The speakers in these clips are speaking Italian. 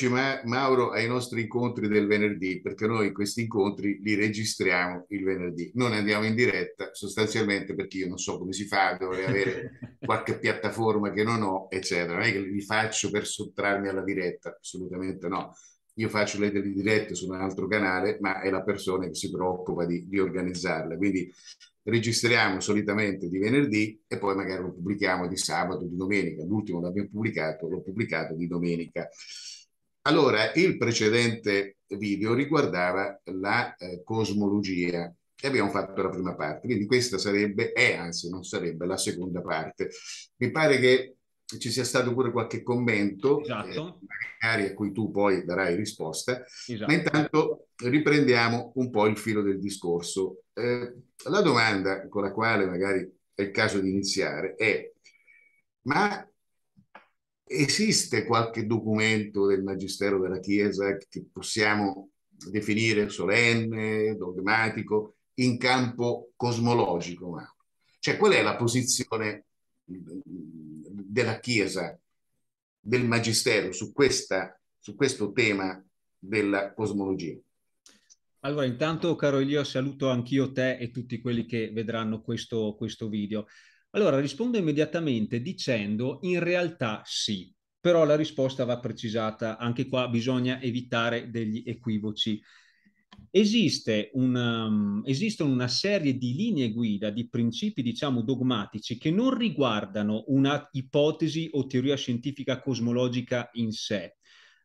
Ricollegandoci, Ma- Mauro, ai nostri incontri del venerdì, perché noi questi incontri li registriamo il venerdì, non andiamo in diretta sostanzialmente perché io non so come si fa, dovrei avere qualche piattaforma che non ho, eccetera. Non è che li faccio per sottrarmi alla diretta, assolutamente no. Io faccio le dirette su un altro canale, ma è la persona che si preoccupa di, di organizzarle. Quindi registriamo solitamente di venerdì e poi magari lo pubblichiamo di sabato, di domenica. L'ultimo l'abbiamo pubblicato, l'ho pubblicato di domenica. Allora, il precedente video riguardava la eh, cosmologia e abbiamo fatto la prima parte, quindi questa sarebbe, è eh, anzi non sarebbe, la seconda parte. Mi pare che ci sia stato pure qualche commento, eh, esatto. eh, magari a cui tu poi darai risposta, esatto. ma intanto riprendiamo un po' il filo del discorso. Eh, la domanda con la quale magari è il caso di iniziare è, ma Esiste qualche documento del Magistero della Chiesa che possiamo definire solenne, dogmatico, in campo cosmologico? Ma. Cioè, qual è la posizione della Chiesa, del Magistero su, questa, su questo tema della cosmologia? Allora, intanto, caro Elio, saluto anch'io te e tutti quelli che vedranno questo, questo video. Allora rispondo immediatamente dicendo in realtà sì, però la risposta va precisata, anche qua bisogna evitare degli equivoci. Esiste una, um, esistono una serie di linee guida, di principi diciamo dogmatici che non riguardano una ipotesi o teoria scientifica cosmologica in sé,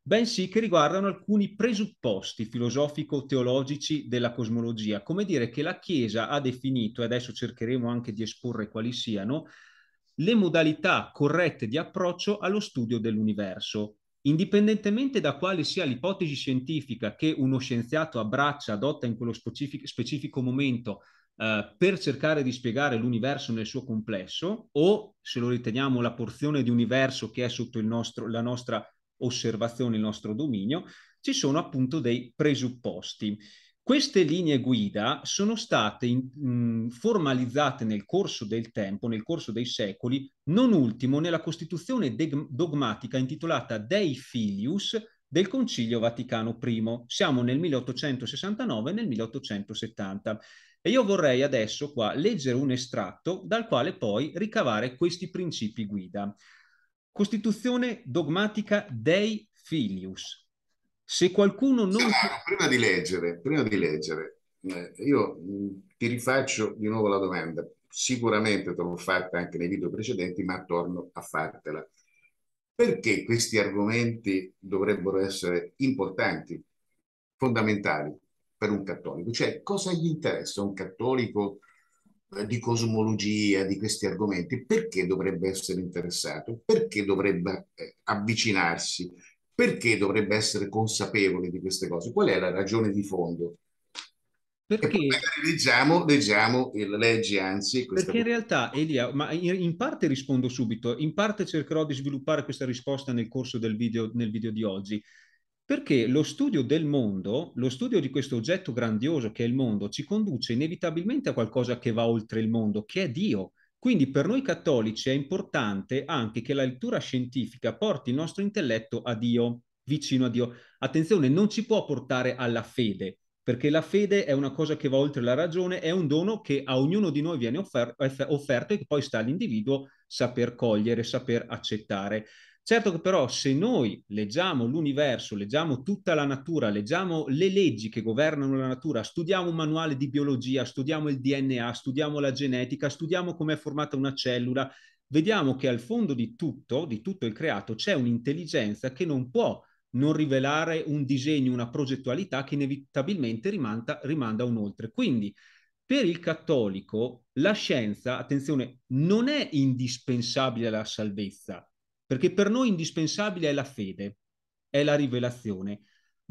bensì che riguardano alcuni presupposti filosofico-teologici della cosmologia, come dire che la Chiesa ha definito, e adesso cercheremo anche di esporre quali siano, le modalità corrette di approccio allo studio dell'universo. Indipendentemente da quale sia l'ipotesi scientifica che uno scienziato abbraccia, adotta in quello specific- specifico momento eh, per cercare di spiegare l'universo nel suo complesso, o se lo riteniamo la porzione di universo che è sotto nostro, la nostra osservazione il nostro dominio, ci sono appunto dei presupposti. Queste linee guida sono state in, mh, mm, formalizzate nel corso del tempo, nel corso dei secoli, non ultimo nella Costituzione dogmatica intitolata Dei Filius del Concilio Vaticano I. Siamo nel 1869 e nel 1870. E io vorrei adesso qua leggere un estratto dal quale poi ricavare questi principi guida. Costituzione dogmatica dei filius. Se qualcuno non... Prima di leggere, prima di leggere eh, io mm, ti rifaccio di nuovo la domanda. Sicuramente te l'ho fatta anche nei video precedenti, ma torno a fartela. Perché questi argomenti dovrebbero essere importanti, fondamentali per un cattolico? Cioè, cosa gli interessa un cattolico eh, di cosmologia, di questi argomenti, perché dovrebbe essere interessato? Perché dovrebbe eh, avvicinarsi? Perché dovrebbe essere consapevole di queste cose? Qual è la ragione di fondo? Perché leggiamo, leggiamo leggi anzi. Perché in realtà, Elia, ma in, parte rispondo subito, in parte cercherò di sviluppare questa risposta nel corso del video, nel video di oggi perché lo studio del mondo, lo studio di questo oggetto grandioso che è il mondo, ci conduce inevitabilmente a qualcosa che va oltre il mondo, che è Dio. Quindi per noi cattolici è importante anche che la lettura scientifica porti il nostro intelletto a Dio, vicino a Dio. Attenzione, non ci può portare alla fede, perché la fede è una cosa che va oltre la ragione, è un dono che a ognuno di noi viene offer- offerto e che poi sta all'individuo saper cogliere, saper accettare. Certo che però se noi leggiamo l'universo, leggiamo tutta la natura, leggiamo le leggi che governano la natura, studiamo un manuale di biologia, studiamo il DNA, studiamo la genetica, studiamo come è formata una cellula, vediamo che al fondo di tutto, di tutto il creato, c'è un'intelligenza che non può non rivelare un disegno, una progettualità che inevitabilmente rimanda, rimanda un oltre. Quindi per il cattolico la scienza, attenzione, non è indispensabile alla salvezza, perché per noi indispensabile è la fede, è la rivelazione,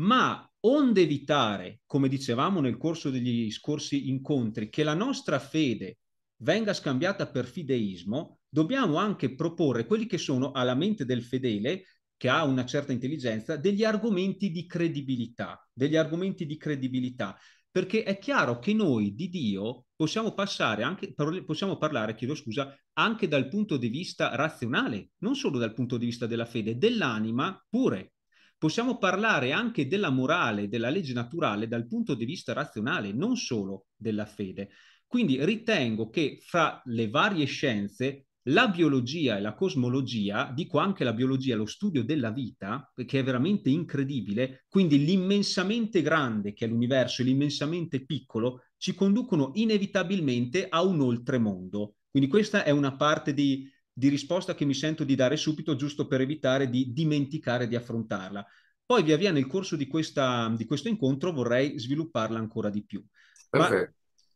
ma onde evitare, come dicevamo nel corso degli scorsi incontri, che la nostra fede venga scambiata per fideismo, dobbiamo anche proporre quelli che sono alla mente del fedele, che ha una certa intelligenza, degli argomenti di credibilità, degli argomenti di credibilità. Perché è chiaro che noi di Dio possiamo, passare anche, possiamo parlare, chiedo scusa, anche dal punto di vista razionale, non solo dal punto di vista della fede, dell'anima pure. Possiamo parlare anche della morale, della legge naturale dal punto di vista razionale, non solo della fede. Quindi ritengo che fra le varie scienze la biologia e la cosmologia, dico anche la biologia, lo studio della vita, che è veramente incredibile, quindi l'immensamente grande che è l'universo e l'immensamente piccolo, ci conducono inevitabilmente a un oltremondo. Quindi questa è una parte di, di risposta che mi sento di dare subito, giusto per evitare di dimenticare di affrontarla. Poi via via nel corso di, questa, di questo incontro vorrei svilupparla ancora di più. Ma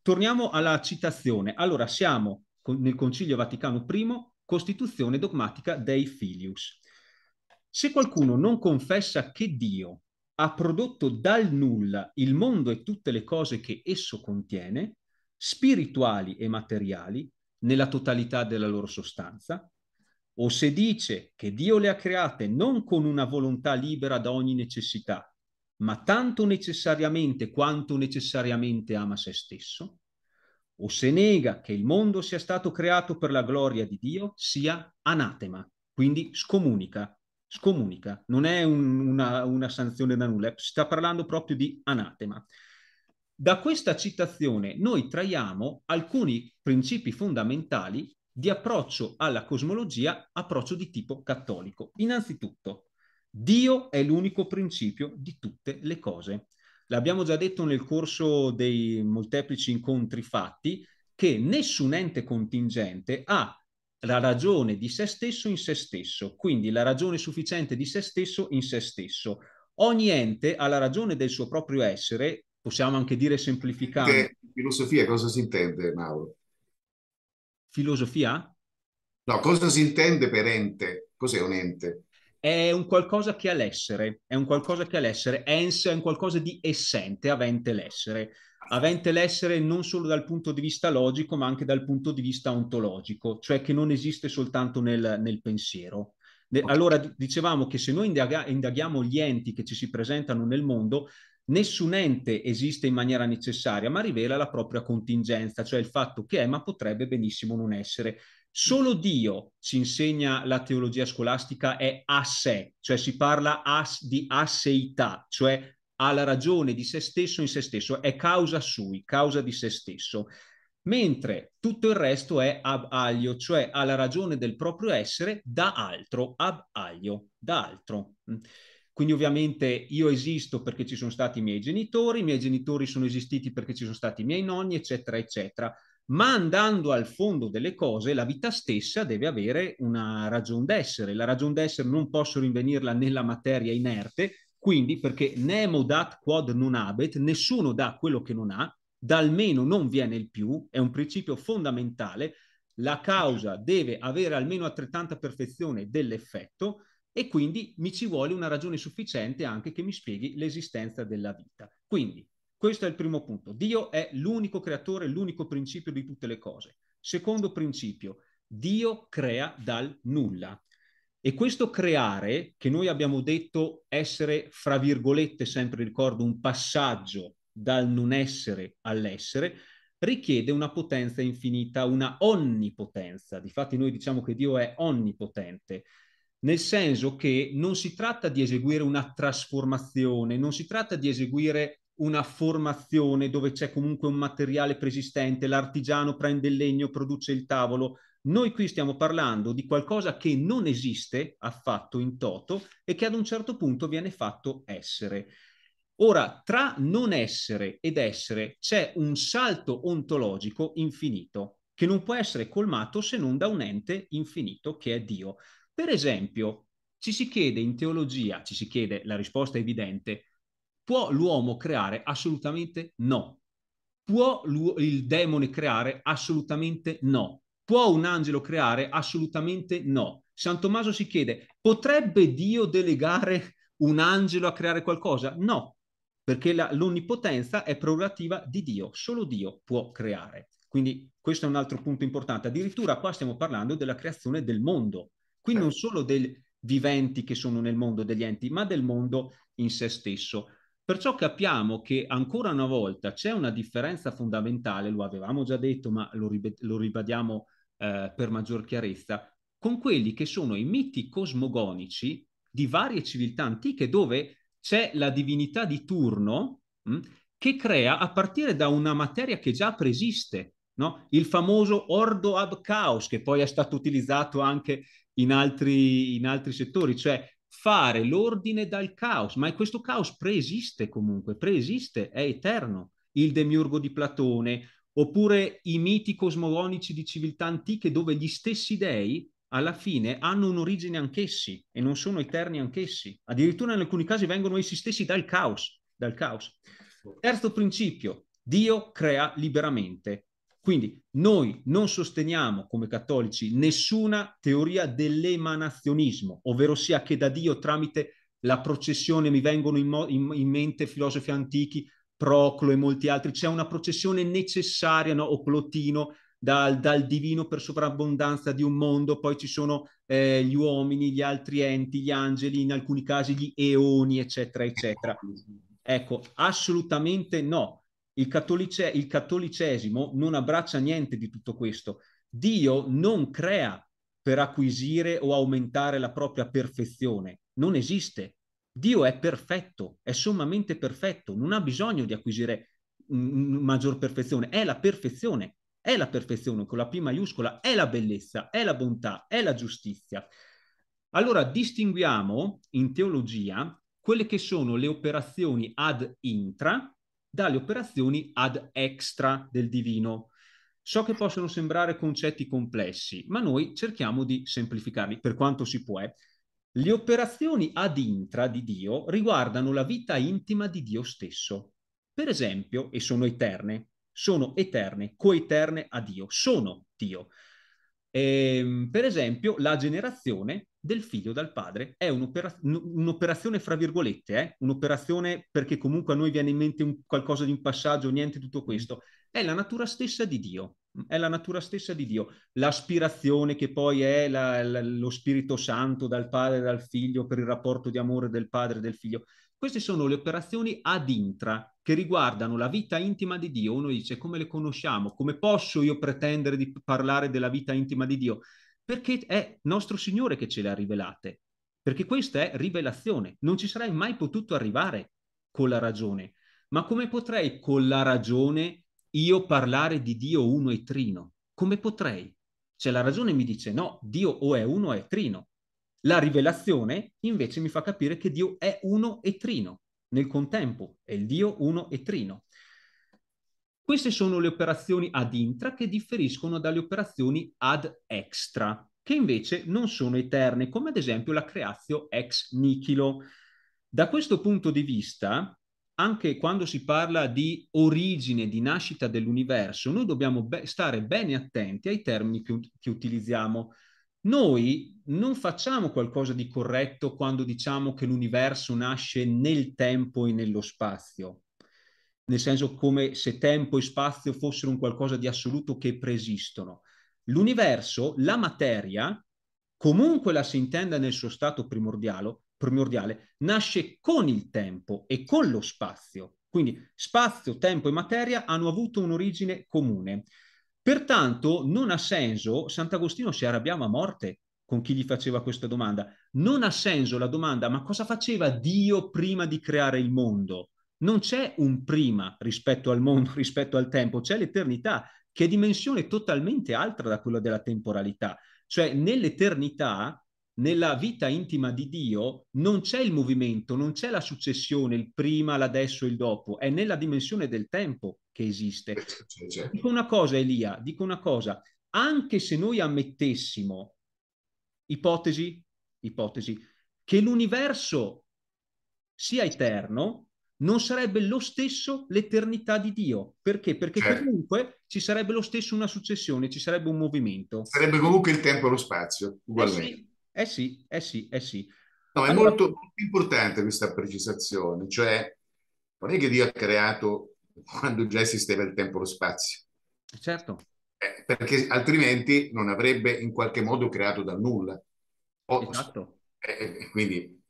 torniamo alla citazione. Allora, siamo nel Concilio Vaticano I Costituzione dogmatica dei Filius. Se qualcuno non confessa che Dio ha prodotto dal nulla il mondo e tutte le cose che esso contiene, spirituali e materiali, nella totalità della loro sostanza, o se dice che Dio le ha create non con una volontà libera da ogni necessità, ma tanto necessariamente quanto necessariamente ama se stesso, o se nega che il mondo sia stato creato per la gloria di Dio, sia anatema, quindi scomunica, scomunica, non è un, una, una, sanzione da nulla, si sta parlando proprio di anatema. Da questa citazione noi traiamo alcuni principi fondamentali di approccio alla cosmologia, approccio di tipo cattolico. Innanzitutto, Dio è l'unico principio di tutte le cose. L'abbiamo già detto nel corso dei molteplici incontri fatti che nessun ente contingente ha la ragione di se stesso in se stesso, quindi la ragione sufficiente di se stesso in se stesso. Ogni ente ha la ragione del suo proprio essere, possiamo anche dire semplificando. Che filosofia cosa si intende, Mauro? Filosofia? No, cosa si intende per ente? Cos'è un ente? è un qualcosa che ha l'essere, è un qualcosa che ha l'essere, ens è un qualcosa di essente, avente l'essere. Avente l'essere non solo dal punto di vista logico, ma anche dal punto di vista ontologico, cioè che non esiste soltanto nel, nel pensiero. allora dicevamo che se noi indaga- indaghiamo gli enti che ci si presentano nel mondo, nessun ente esiste in maniera necessaria, ma rivela la propria contingenza, cioè il fatto che è, ma potrebbe benissimo non essere. Solo Dio, ci insegna la teologia scolastica, è a sé, cioè si parla as, di asseità, cioè ha la ragione di se stesso in se stesso, è causa sui, causa di se stesso. Mentre tutto il resto è ab aglio, cioè ha la ragione del proprio essere da altro, ab aglio, da altro. Mm. Quindi ovviamente io esisto perché ci sono stati i miei genitori, i miei genitori sono esistiti perché ci sono stati i miei nonni, eccetera, eccetera ma andando al fondo delle cose la vita stessa deve avere una ragion d'essere. La ragion d'essere non posso rinvenirla nella materia inerte, quindi perché nemo dat quod non habet, nessuno dà quello che non ha, dal meno non viene il più, è un principio fondamentale, la causa deve avere almeno altrettanta perfezione dell'effetto e quindi mi ci vuole una ragione sufficiente anche che mi spieghi l'esistenza della vita. Quindi questo è il primo punto. Dio è l'unico creatore, l'unico principio di tutte le cose. Secondo principio, Dio crea dal nulla. E questo creare, che noi abbiamo detto essere, fra virgolette, sempre ricordo, un passaggio dal non essere all'essere, richiede una potenza infinita, una onnipotenza. Difatti noi diciamo che Dio è onnipotente, nel senso che non si tratta di eseguire una trasformazione, non si tratta di eseguire una formazione dove c'è comunque un materiale preesistente, l'artigiano prende il legno, produce il tavolo. Noi qui stiamo parlando di qualcosa che non esiste affatto in toto e che ad un certo punto viene fatto essere. Ora, tra non essere ed essere c'è un salto ontologico infinito che non può essere colmato se non da un ente infinito che è Dio. Per esempio, ci si chiede in teologia, ci si chiede, la risposta è evidente, Può l'uomo creare? Assolutamente no. Può il demone creare? Assolutamente no. Può un angelo creare? Assolutamente no. San Tommaso si chiede, potrebbe Dio delegare un angelo a creare qualcosa? No, perché la, l'onnipotenza è prerogativa di Dio, solo Dio può creare. Quindi questo è un altro punto importante. Addirittura qua stiamo parlando della creazione del mondo, quindi non eh. solo dei viventi che sono nel mondo degli enti, ma del mondo in sé stesso. Perciò capiamo che ancora una volta c'è una differenza fondamentale, lo avevamo già detto, ma lo, rib- lo ribadiamo eh, per maggior chiarezza, con quelli che sono i miti cosmogonici di varie civiltà antiche dove c'è la divinità di turno mh, hm, che crea a partire da una materia che già preesiste, no? il famoso Ordo Ab Chaos, che poi è stato utilizzato anche in altri, in altri settori, cioè fare l'ordine dal caos, ma questo caos preesiste comunque, preesiste, è eterno. Il demiurgo di Platone, oppure i miti cosmogonici di civiltà antiche dove gli stessi dei alla fine hanno un'origine anch'essi e non sono eterni anch'essi. Addirittura in alcuni casi vengono essi stessi dal caos. Dal caos. Terzo principio, Dio crea liberamente. Quindi noi non sosteniamo come cattolici nessuna teoria dell'emanazionismo, ovvero sia che da Dio tramite la processione mi vengono in, mo- in-, in mente filosofi antichi, Proclo e molti altri, c'è una processione necessaria, no? o Clotino, dal, dal, divino per sovrabbondanza di un mondo, poi ci sono eh, gli uomini, gli altri enti, gli angeli, in alcuni casi gli eoni, eccetera, eccetera. Ecco, ecco assolutamente no. Il, cattolice, il cattolicesimo non abbraccia niente di tutto questo. Dio non crea per acquisire o aumentare la propria perfezione, non esiste. Dio è perfetto, è sommamente perfetto, non ha bisogno di acquisire m- mm, mm, maggior perfezione, è la perfezione, è la perfezione con la P maiuscola, è la bellezza, è la bontà, è la giustizia. Allora distinguiamo in teologia quelle che sono le operazioni ad intra dalle operazioni ad extra del divino. So che possono sembrare concetti complessi, ma noi cerchiamo di semplificarli per quanto si può. Eh. Le operazioni ad intra di Dio riguardano la vita intima di Dio stesso. Per esempio, e sono eterne, sono eterne, coeterne a Dio, sono Dio. E, ehm, per esempio, la generazione del figlio dal padre è un'opera- un'operazione fra virgolette, eh? un'operazione perché comunque a noi viene in mente un, qualcosa di un passaggio, niente tutto mm. questo, è la natura stessa di Dio, mm, è la natura stessa di Dio, l'aspirazione che poi è la, la, lo Spirito Santo dal padre e dal figlio per il rapporto di amore del padre e del figlio. Queste sono le operazioni ad intra che riguardano la vita intima di Dio. Uno dice come le conosciamo, come posso io pretendere di parlare della vita intima di Dio? perché è nostro Signore che ce le ha rivelate, perché questa è rivelazione, non ci sarei mai potuto arrivare con la ragione, ma come potrei con la ragione io parlare di Dio uno e trino? Come potrei? Cioè la ragione mi dice no, Dio o è uno o è trino. La rivelazione invece mi fa capire che Dio è uno e trino nel contempo, è il Dio uno e trino. Queste sono le operazioni ad intra che differiscono dalle operazioni ad extra, che invece non sono eterne, come ad esempio la creazio ex nichilo. Da questo punto di vista, anche quando si parla di origine, di nascita dell'universo, noi dobbiamo be- stare bene attenti ai termini che, che utilizziamo. Noi non facciamo qualcosa di corretto quando diciamo che l'universo nasce nel tempo e nello spazio nel senso come se tempo e spazio fossero un qualcosa di assoluto che preesistono. L'universo, la materia, comunque la si intenda nel suo stato primordiale, nasce con il tempo e con lo spazio. Quindi spazio, tempo e materia hanno avuto un'origine comune. Pertanto non ha senso, Sant'Agostino si arrabbiava a morte con chi gli faceva questa domanda, non ha senso la domanda ma cosa faceva Dio prima di creare il mondo? non c'è un prima rispetto al mondo, rispetto al tempo, c'è l'eternità, che è dimensione totalmente altra da quella della temporalità. Cioè nell'eternità, nella vita intima di Dio, non c'è il movimento, non c'è la successione, il prima, l'adesso e il dopo, è nella dimensione del tempo che esiste. Eh, dico una cosa, Elia, dico una cosa, anche se noi ammettessimo, ipotesi, ipotesi, che l'universo sia eterno, non sarebbe lo stesso l'eternità di Dio. Perché? Perché certo. comunque ci sarebbe lo stesso una successione, ci sarebbe un movimento. Sarebbe comunque il tempo e lo spazio, ugualmente. Eh sì, eh sì, eh sì. Eh sì. No, allora... è molto importante questa precisazione, cioè non è che Dio ha creato quando già esisteva il tempo e lo spazio. Eh, certo. Eh, perché altrimenti non avrebbe in qualche modo creato da nulla. O, esatto. Eh, eh quindi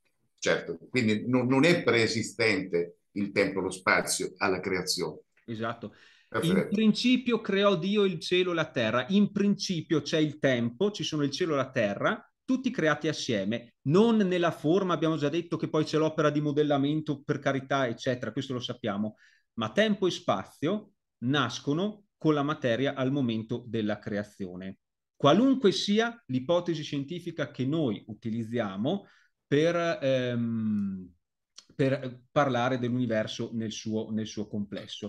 certo. Quindi non, non è preesistente il tempo e lo spazio alla creazione. Esatto. Perfetto. In principio creò Dio il cielo e la terra, in principio c'è il tempo, ci sono il cielo e la terra, tutti creati assieme, non nella forma, abbiamo già detto che poi c'è l'opera di modellamento per carità, eccetera, questo lo sappiamo, ma tempo e spazio nascono con la materia al momento della creazione. Qualunque sia l'ipotesi scientifica che noi utilizziamo, per, ehm, per parlare dell'universo nel suo, nel suo complesso.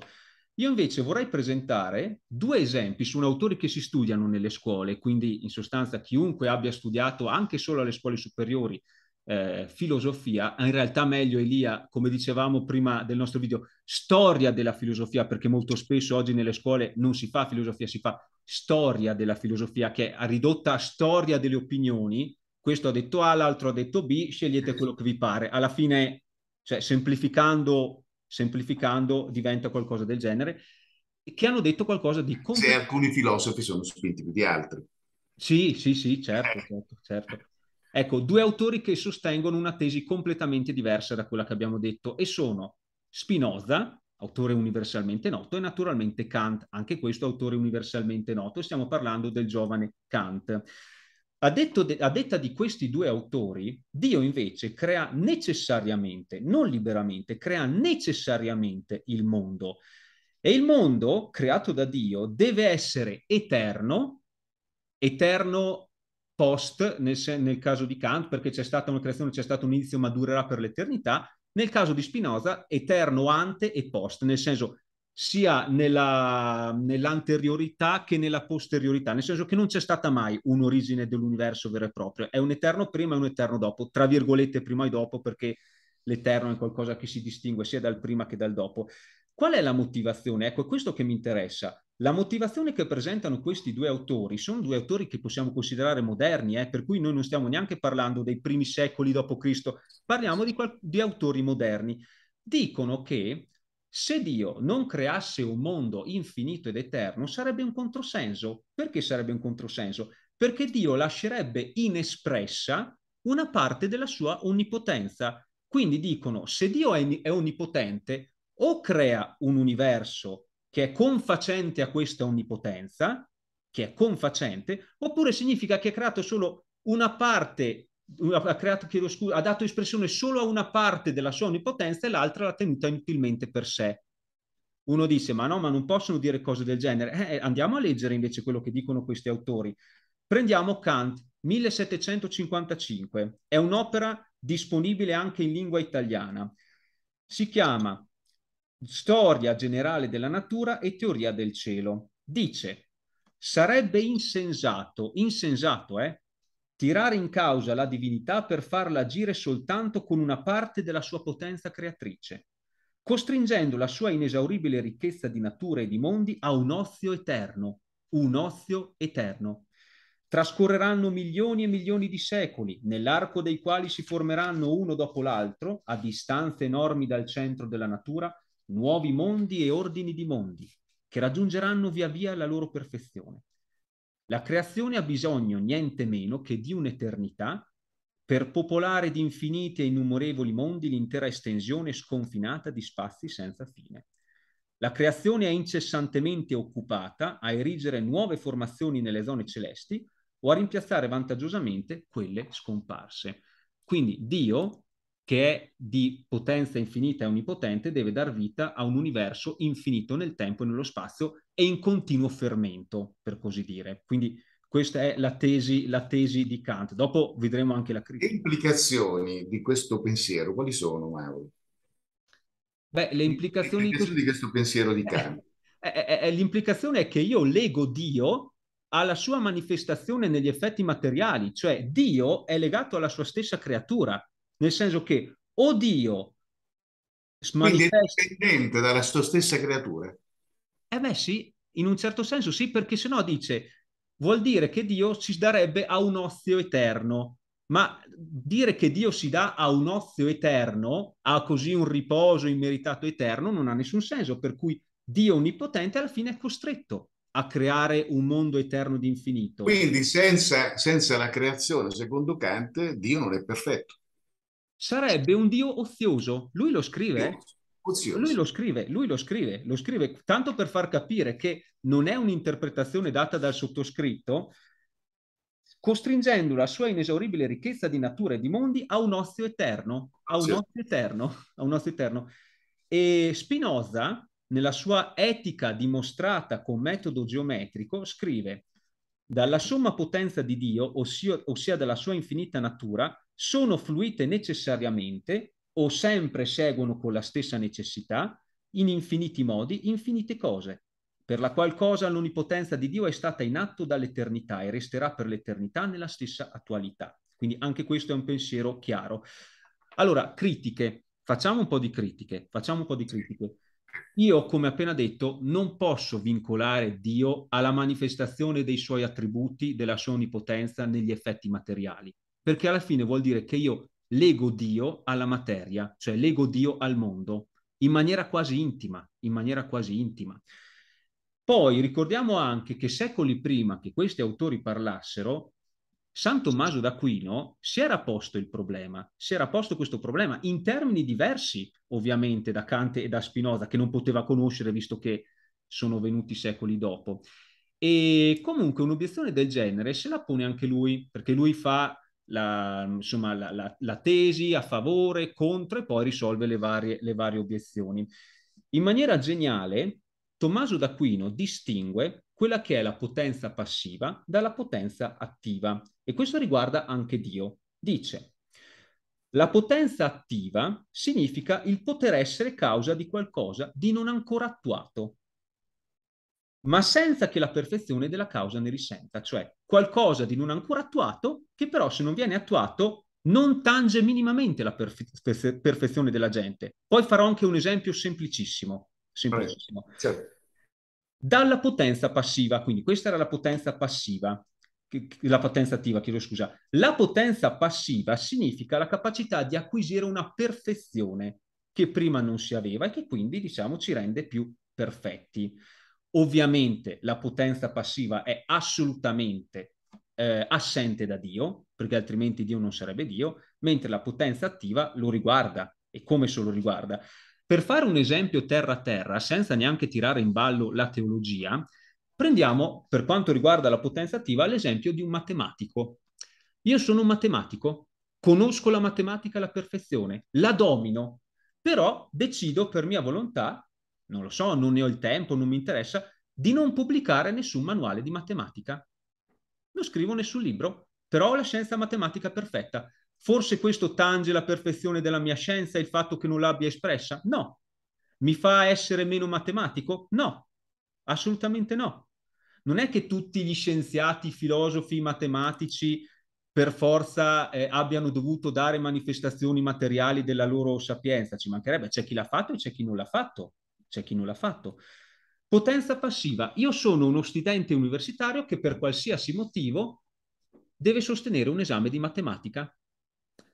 Io invece vorrei presentare due esempi su autori che si studiano nelle scuole, quindi in sostanza chiunque abbia studiato anche solo alle scuole superiori eh, filosofia, in realtà meglio Elia, come dicevamo prima del nostro video, storia della filosofia, perché molto spesso oggi nelle scuole non si fa filosofia, si fa storia della filosofia, che è ridotta a storia delle opinioni, questo ha detto A, l'altro ha detto B, scegliete quello che vi pare. Alla fine, cioè, semplificando, semplificando diventa qualcosa del genere, che hanno detto qualcosa di... Compl- Se alcuni filosofi sono spinti più di altri. Sì, sì, sì, certo, eh. certo, certo. Ecco, due autori che sostengono una tesi completamente diversa da quella che abbiamo detto e sono Spinoza, autore universalmente noto, e naturalmente Kant, anche questo autore universalmente noto, e stiamo parlando del giovane Kant. A, de- a, detta di questi due autori, Dio invece crea necessariamente, non liberamente, crea necessariamente il mondo. E il mondo creato da Dio deve essere eterno, eterno post nel, se- nel caso di Kant, perché c'è stata una creazione, c'è stato un inizio, ma durerà per l'eternità. Nel caso di Spinoza, eterno ante e post, nel senso sia nella, nell'anteriorità che nella posteriorità, nel senso che non c'è stata mai un'origine dell'universo vero e proprio, è un eterno prima e un eterno dopo, tra virgolette prima e dopo, perché l'eterno è qualcosa che si distingue sia dal prima che dal dopo. Qual è la motivazione? Ecco, è questo che mi interessa. La motivazione che presentano questi due autori sono due autori che possiamo considerare moderni, eh, per cui noi non stiamo neanche parlando dei primi secoli d.C., parliamo di, qual- di autori moderni. Dicono che se Dio non creasse un mondo infinito ed eterno, sarebbe un controsenso. Perché sarebbe un controsenso? Perché Dio lascerebbe inespressa una parte della sua onnipotenza. Quindi dicono, se Dio è, è onnipotente, o crea un universo che è confacente a questa onnipotenza, che è confacente, oppure significa che ha creato solo una parte ha, creato chiedo scusa, ha dato espressione solo a una parte della sua onnipotenza e l'altra l'ha tenuta inutilmente per sé. Uno dice, ma no, ma non possono dire cose del genere. Eh, eh, andiamo a leggere invece quello che dicono questi autori. Prendiamo Kant, 1755. È un'opera disponibile anche in lingua italiana. Si chiama Storia generale della natura e teoria del cielo. Dice, sarebbe insensato, insensato, eh, tirare in causa la divinità per farla agire soltanto con una parte della sua potenza creatrice, costringendo la sua inesauribile ricchezza di natura e di mondi a un ozio eterno, un ozio eterno. Trascorreranno milioni e milioni di secoli, nell'arco dei quali si formeranno uno dopo l'altro, a distanze enormi dal centro della natura, nuovi mondi e ordini di mondi, che raggiungeranno via via la loro perfezione. La creazione ha bisogno niente meno che di un'eternità per popolare di infiniti e innumerevoli mondi l'intera estensione sconfinata di spazi senza fine. La creazione è incessantemente occupata a erigere nuove formazioni nelle zone celesti o a rimpiazzare vantaggiosamente quelle scomparse. Quindi Dio che è di potenza infinita e onnipotente, deve dar vita a un universo infinito nel tempo e nello spazio e in continuo fermento, per così dire. Quindi questa è la tesi, la tesi di Kant. Dopo vedremo anche la critica. Le implicazioni di questo pensiero quali sono, Mauro? Beh, le implicazioni, le implicazioni di questo pensiero di Kant. Eh, eh, eh, l'implicazione è che io lego Dio alla sua manifestazione negli effetti materiali, cioè Dio è legato alla sua stessa creatura, nel senso che o Dio quindi è dipendente dalla sua stessa creatura. Eh beh sì, in un certo senso sì, perché se no dice, vuol dire che Dio ci darebbe a un ozio eterno, ma dire che Dio si dà a un ozio eterno, a così un riposo immeritato eterno, non ha nessun senso, per cui Dio onnipotente alla fine è costretto a creare un mondo eterno di infinito. Quindi senza, senza la creazione, secondo Kant, Dio non è perfetto sarebbe un Dio ozioso. Lui lo scrive. Ozioso. Lui lo scrive, lui lo scrive, lo scrive, tanto per far capire che non è un'interpretazione data dal sottoscritto, costringendo la sua inesauribile ricchezza di natura e di mondi a un ozio eterno, a un ozio eterno, a un ozio eterno. E Spinoza, nella sua etica dimostrata con metodo geometrico, scrive dalla somma potenza di Dio, ossia, ossia dalla sua infinita natura, sono fluite necessariamente o sempre seguono con la stessa necessità, in infiniti modi, infinite cose, per la qual cosa l'onnipotenza di Dio è stata in atto dall'eternità e resterà per l'eternità nella stessa attualità. Quindi anche questo è un pensiero chiaro. Allora, critiche. Facciamo un po' di critiche, facciamo un po' di critiche. Io, come appena detto, non posso vincolare Dio alla manifestazione dei suoi attributi, della sua onipotenza negli effetti materiali perché alla fine vuol dire che io lego Dio alla materia, cioè lego Dio al mondo, in maniera quasi intima, in maniera quasi intima. Poi ricordiamo anche che secoli prima che questi autori parlassero, San Tommaso d'Aquino si era posto il problema, si era posto questo problema in termini diversi ovviamente da Kant e da Spinoza, che non poteva conoscere visto che sono venuti secoli dopo. E comunque un'obiezione del genere se la pone anche lui, perché lui fa la, insomma, la, la, la, tesi a favore, contro e poi risolve le varie, le varie obiezioni. In maniera geniale, Tommaso d'Aquino distingue quella che è la potenza passiva dalla potenza attiva e questo riguarda anche Dio. Dice, la potenza attiva significa il poter essere causa di qualcosa di non ancora attuato, ma senza che la perfezione della causa ne risenta, cioè qualcosa di non ancora attuato che però se non viene attuato non tange minimamente la perfe- perfezione della gente. Poi farò anche un esempio semplicissimo. semplicissimo. Certo. Dalla potenza passiva, quindi questa era la potenza passiva, la potenza attiva, chiedo scusa. La potenza passiva significa la capacità di acquisire una perfezione che prima non si aveva e che quindi, diciamo, ci rende più perfetti. Ovviamente la potenza passiva è assolutamente eh, assente da Dio, perché altrimenti Dio non sarebbe Dio, mentre la potenza attiva lo riguarda e come se lo riguarda. Per fare un esempio terra a terra, senza neanche tirare in ballo la teologia, prendiamo, per quanto riguarda la potenza attiva, l'esempio di un matematico. Io sono un matematico, conosco la matematica alla perfezione, la domino, però decido per mia volontà non lo so, non ne ho il tempo, non mi interessa, di non pubblicare nessun manuale di matematica. Non scrivo nessun libro, però ho la scienza matematica perfetta. Forse questo tange la perfezione della mia scienza il fatto che non l'abbia espressa? No. Mi fa essere meno matematico? No. Assolutamente no. Non è che tutti gli scienziati, filosofi, matematici per forza eh, abbiano dovuto dare manifestazioni materiali della loro sapienza, ci mancherebbe, c'è chi l'ha fatto e c'è chi non l'ha fatto c'è chi non l'ha fatto. Potenza passiva. Io sono uno studente universitario che per qualsiasi motivo deve sostenere un esame di matematica.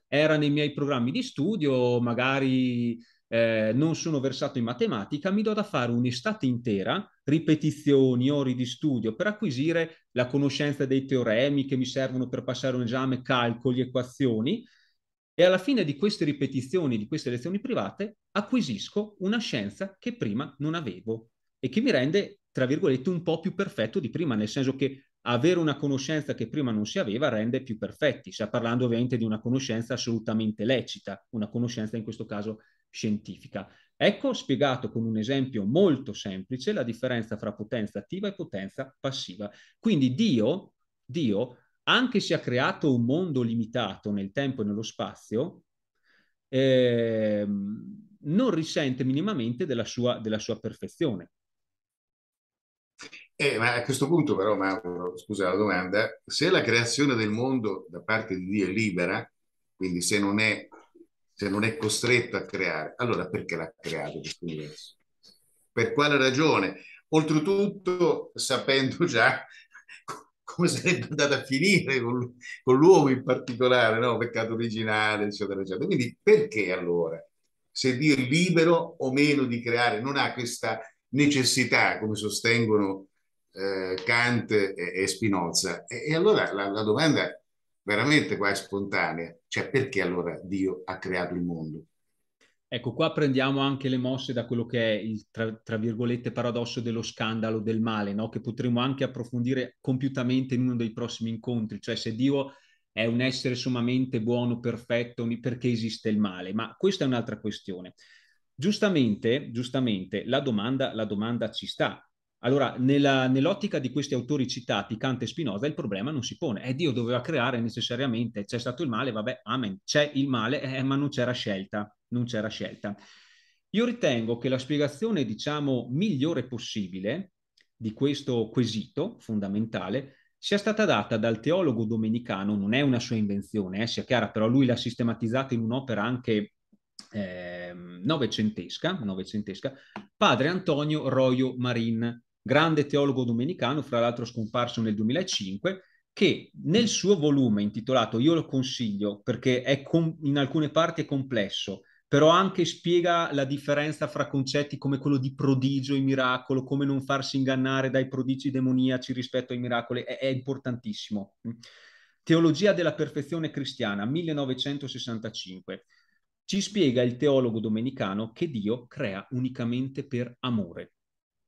Era nei miei programmi di studio, magari eh, non sono versato in matematica, mi do da fare un'estate intera, ripetizioni, ore di studio per acquisire la conoscenza dei teoremi che mi servono per passare un esame, calcoli, equazioni, e alla fine di queste ripetizioni, di queste lezioni private, acquisisco una scienza che prima non avevo e che mi rende, tra virgolette, un po' più perfetto di prima, nel senso che avere una conoscenza che prima non si aveva rende più perfetti. Sta parlando ovviamente di una conoscenza assolutamente lecita, una conoscenza in questo caso scientifica. Ecco spiegato con un esempio molto semplice la differenza tra potenza attiva e potenza passiva. Quindi Dio, Dio anche se ha creato un mondo limitato nel tempo e nello spazio, eh, non risente minimamente della sua, della sua perfezione. Eh, ma a questo punto però, Mauro, scusa la domanda, se la creazione del mondo da parte di Dio è libera, quindi se non è, se non è costretto a creare, allora perché l'ha creato questo universo? Per quale ragione? Oltretutto sapendo già come sarebbe andata a finire con, con l'uomo in particolare, no? peccato originale, eccetera, eccetera. Quindi perché allora, se Dio è libero o meno di creare, non ha questa necessità, come sostengono eh, Kant e, e Spinoza? E, e allora la, la domanda veramente qua è spontanea, cioè perché allora Dio ha creato il mondo? Ecco, qua prendiamo anche le mosse da quello che è il, tra, tra virgolette, paradosso dello scandalo del male, no? che potremo anche approfondire compiutamente in uno dei prossimi incontri, cioè se Dio è un essere sommamente buono, perfetto, perché esiste il male, ma questa è un'altra questione. Giustamente, giustamente la, domanda, la domanda ci sta, allora, nella, nell'ottica di questi autori citati, Kant e Spinoza, il problema non si pone. Eh, Dio doveva creare necessariamente, c'è stato il male, vabbè, amen, c'è il male, eh, ma non c'era scelta, non c'era scelta. Io ritengo che la spiegazione, diciamo, migliore possibile di questo quesito fondamentale sia stata data dal teologo domenicano, non è una sua invenzione, eh, sia chiara, però lui l'ha sistematizzata in un'opera anche eh, novecentesca, novecentesca, padre Antonio Royo Marin, grande teologo domenicano, fra l'altro scomparso nel 2005, che nel suo volume intitolato Io lo consiglio perché è com- in alcune parti è complesso, però anche spiega la differenza fra concetti come quello di prodigio e miracolo, come non farsi ingannare dai prodigi demoniaci rispetto ai miracoli, è, è importantissimo. Teologia della perfezione cristiana, 1965. Ci spiega il teologo domenicano che Dio crea unicamente per amore.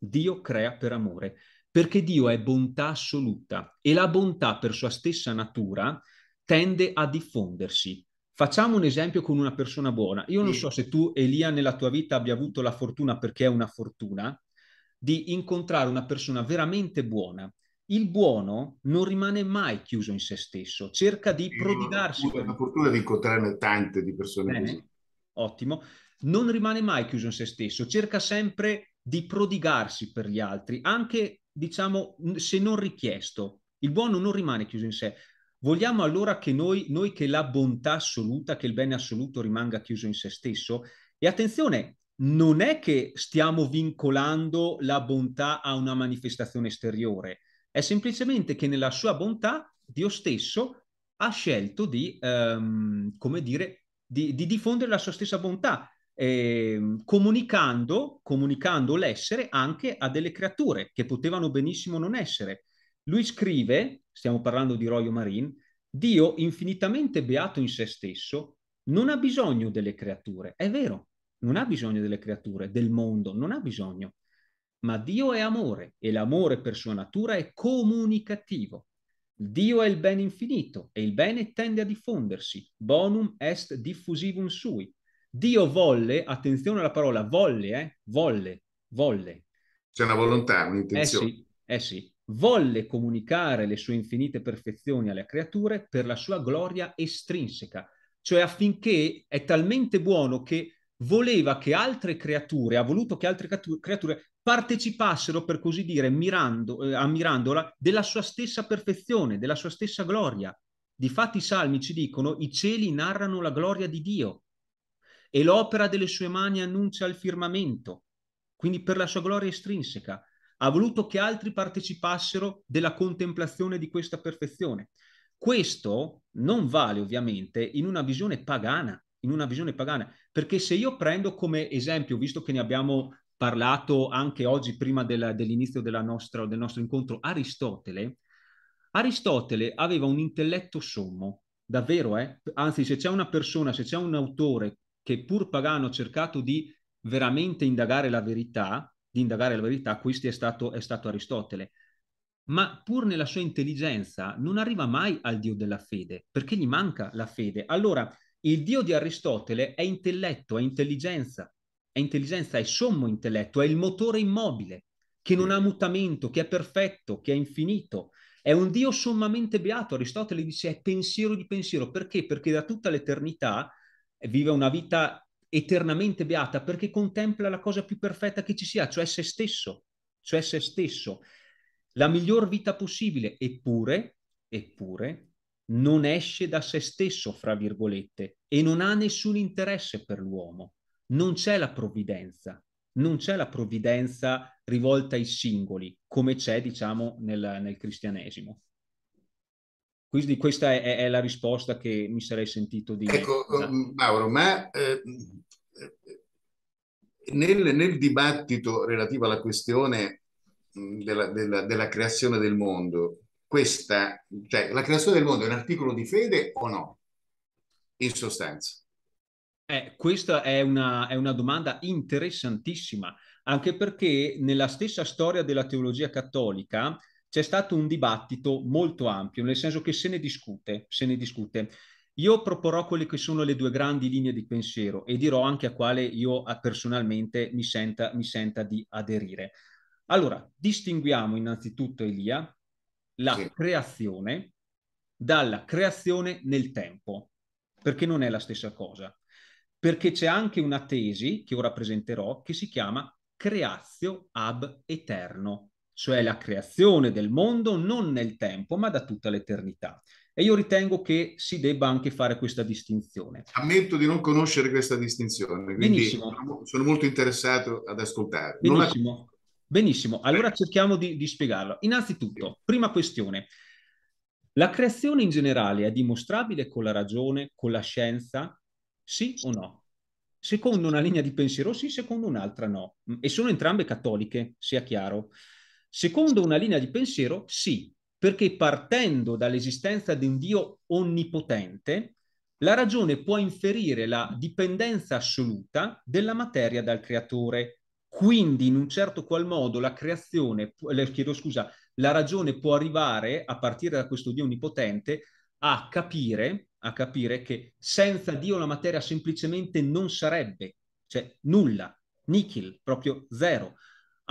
Dio crea per amore, perché Dio è bontà assoluta e la bontà per sua stessa natura tende a diffondersi. Facciamo un esempio con una persona buona. Io non so se tu, Elia, nella tua vita abbia avuto la fortuna, perché è una fortuna, di incontrare una persona veramente buona. Il buono non rimane mai chiuso in se stesso, cerca di prodigarsi. Ho la fortuna di incontrarne tante di persone Bene, Ottimo. Non rimane mai chiuso in se stesso, cerca sempre di prodigarsi per gli altri, anche diciamo se non richiesto. Il buono non rimane chiuso in sé. Vogliamo allora che noi, noi che la bontà assoluta, che il bene assoluto rimanga chiuso in se stesso? E attenzione, non è che stiamo vincolando la bontà a una manifestazione esteriore, è semplicemente che nella sua bontà Dio stesso ha scelto di, um, come dire, di, di diffondere la sua stessa bontà eh, comunicando, comunicando l'essere anche a delle creature che potevano benissimo non essere. Lui scrive, stiamo parlando di Royo Marin, Dio infinitamente beato in se stesso non ha bisogno delle creature, è vero, non ha bisogno delle creature, del mondo, non ha bisogno, ma Dio è amore e l'amore per sua natura è comunicativo. Dio è il bene infinito e il bene tende a diffondersi, bonum est diffusivum sui, Dio volle, attenzione alla parola, volle, eh, volle, volle. C'è una volontà, un'intenzione. Eh sì, eh sì, volle comunicare le sue infinite perfezioni alle creature per la sua gloria estrinseca, cioè affinché è talmente buono che voleva che altre creature, ha voluto che altre creature partecipassero, per così dire, mirando, eh, ammirandola, della sua stessa perfezione, della sua stessa gloria. Difatti i salmi ci dicono, i cieli narrano la gloria di Dio e l'opera delle sue mani annuncia il firmamento, quindi per la sua gloria estrinseca. Ha voluto che altri partecipassero della contemplazione di questa perfezione. Questo non vale ovviamente in una visione pagana, in una visione pagana, perché se io prendo come esempio, visto che ne abbiamo parlato anche oggi prima della, dell'inizio della nostra, del nostro incontro, Aristotele, Aristotele aveva un intelletto sommo, davvero, eh? anzi se c'è una persona, se c'è un autore che pur Pagano ha cercato di veramente indagare la verità, di indagare la verità, questo è stato, è stato Aristotele. Ma pur nella sua intelligenza non arriva mai al Dio della fede, perché gli manca la fede. Allora, il Dio di Aristotele è intelletto, è intelligenza, è intelligenza, è sommo intelletto, è il motore immobile, che non ha mutamento, che è perfetto, che è infinito. È un Dio sommamente beato. Aristotele dice è pensiero di pensiero. Perché? Perché da tutta l'eternità vive una vita eternamente beata perché contempla la cosa più perfetta che ci sia, cioè se stesso, cioè se stesso, la miglior vita possibile, eppure, eppure non esce da se stesso, fra virgolette, e non ha nessun interesse per l'uomo. Non c'è la provvidenza, non c'è la provvidenza rivolta ai singoli, come c'è, diciamo, nel, nel cristianesimo. Quindi questa è, è la risposta che mi sarei sentito dire. Ecco, um, esatto. Mauro, ma eh, nel, nel, dibattito relativo alla questione mm, della, della, della creazione del mondo, questa, cioè, la creazione del mondo è un articolo di fede o no? In sostanza. Eh, questa è una, è una, domanda interessantissima, anche perché nella stessa storia della teologia cattolica c'è stato un dibattito molto ampio, nel senso che se ne discute, se ne discute. Io proporrò quelle che sono le due grandi linee di pensiero e dirò anche a quale io personalmente mi senta, mi senta di aderire. Allora, distinguiamo innanzitutto, Elia, la sì. creazione dalla creazione nel tempo, perché non è la stessa cosa. Perché c'è anche una tesi, che ora presenterò, che si chiama creazio ab eterno, cioè la creazione del mondo non nel tempo, ma da tutta l'eternità. E io ritengo che si debba anche fare questa distinzione. Ammetto di non conoscere questa distinzione, Benissimo. sono molto interessato ad ascoltare. Benissimo, la... Benissimo. allora Beh. cerchiamo di, di spiegarlo. Innanzitutto, prima questione. La creazione in generale è dimostrabile con la ragione, con la scienza, sì o no? Secondo una linea di pensiero sì, secondo un'altra no. E sono entrambe cattoliche, sia chiaro. Secondo una linea di pensiero, sì, perché partendo dall'esistenza di un Dio onnipotente, la ragione può inferire la dipendenza assoluta della materia dal creatore. Quindi, in un certo qual modo, la creazione, chiedo scusa, la ragione può arrivare, a partire da questo Dio onnipotente, a capire, a capire che senza Dio la materia semplicemente non sarebbe, cioè nulla, nichil, proprio zero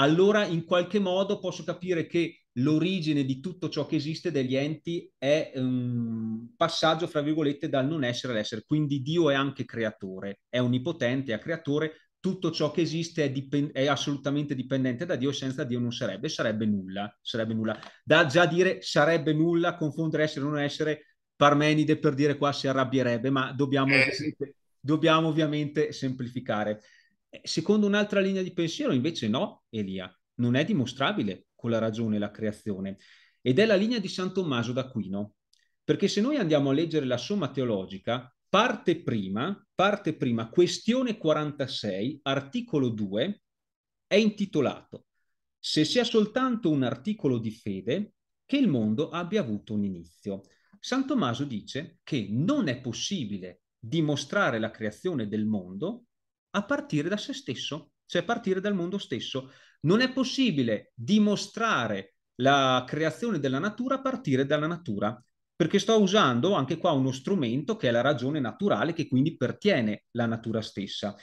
allora in qualche modo posso capire che l'origine di tutto ciò che esiste degli enti è un ehm, passaggio, fra virgolette, dal non essere all'essere. Quindi Dio è anche creatore, è onnipotente, è creatore, tutto ciò che esiste è, dipend- è, assolutamente dipendente da Dio, senza Dio non sarebbe, sarebbe nulla, sarebbe nulla. Da già dire sarebbe nulla, confondere essere e non essere, Parmenide per dire qua si arrabbierebbe, ma dobbiamo, eh. dobbiamo ovviamente semplificare. Eh, secondo un'altra linea di pensiero invece no, Elia, non è dimostrabile con la ragione la creazione ed è la linea di San Tommaso d'Aquino, perché se noi andiamo a leggere la somma teologica, parte prima, parte prima, questione 46, articolo 2, è intitolato Se sia soltanto un articolo di fede che il mondo abbia avuto un inizio. San Tommaso dice che non è possibile dimostrare la creazione del mondo a partire da se stesso, cioè partire dal mondo stesso. Non è possibile dimostrare la creazione della natura a partire dalla natura, perché sto usando anche qua uno strumento che è la ragione naturale, che quindi pertiene alla natura stessa.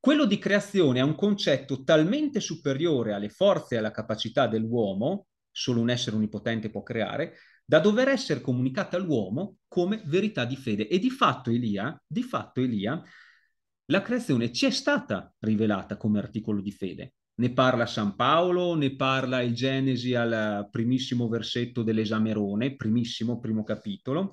Quello di creazione è un concetto talmente superiore alle forze e alla capacità dell'uomo, solo un essere onnipotente può creare, da dover essere comunicato all'uomo come verità di fede. E di fatto Elia, di fatto Elia la creazione ci è stata rivelata come articolo di fede. Ne parla San Paolo, ne parla il Genesi al primissimo versetto dell'Esamerone, primissimo, primo capitolo,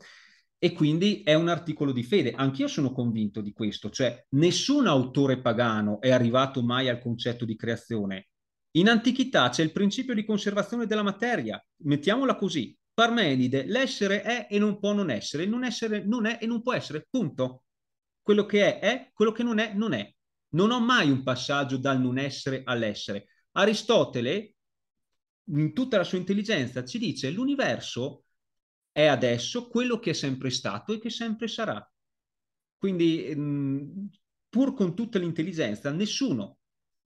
e quindi è un articolo di fede. Anch'io sono convinto di questo, cioè nessun autore pagano è arrivato mai al concetto di creazione. In antichità c'è il principio di conservazione della materia, mettiamola così. Parmenide, l'essere è e non può non essere, non essere non è e non può essere, punto quello che è è, quello che non è non è. Non ho mai un passaggio dal non essere all'essere. Aristotele, in tutta la sua intelligenza, ci dice l'universo è adesso quello che è sempre stato e che sempre sarà. Quindi, mh, mm, pur con tutta l'intelligenza, nessuno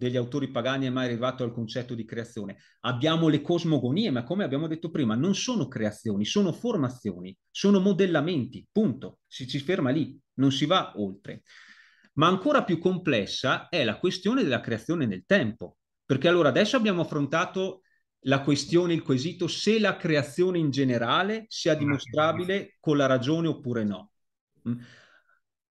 degli autori pagani è mai arrivato al concetto di creazione. Abbiamo le cosmogonie, ma come abbiamo detto prima, non sono creazioni, sono formazioni, sono modellamenti, punto. Si ci ferma lì, non si va oltre. Ma ancora più complessa è la questione della creazione nel tempo, perché allora adesso abbiamo affrontato la questione, il quesito se la creazione in generale sia dimostrabile con la ragione oppure no. Mm.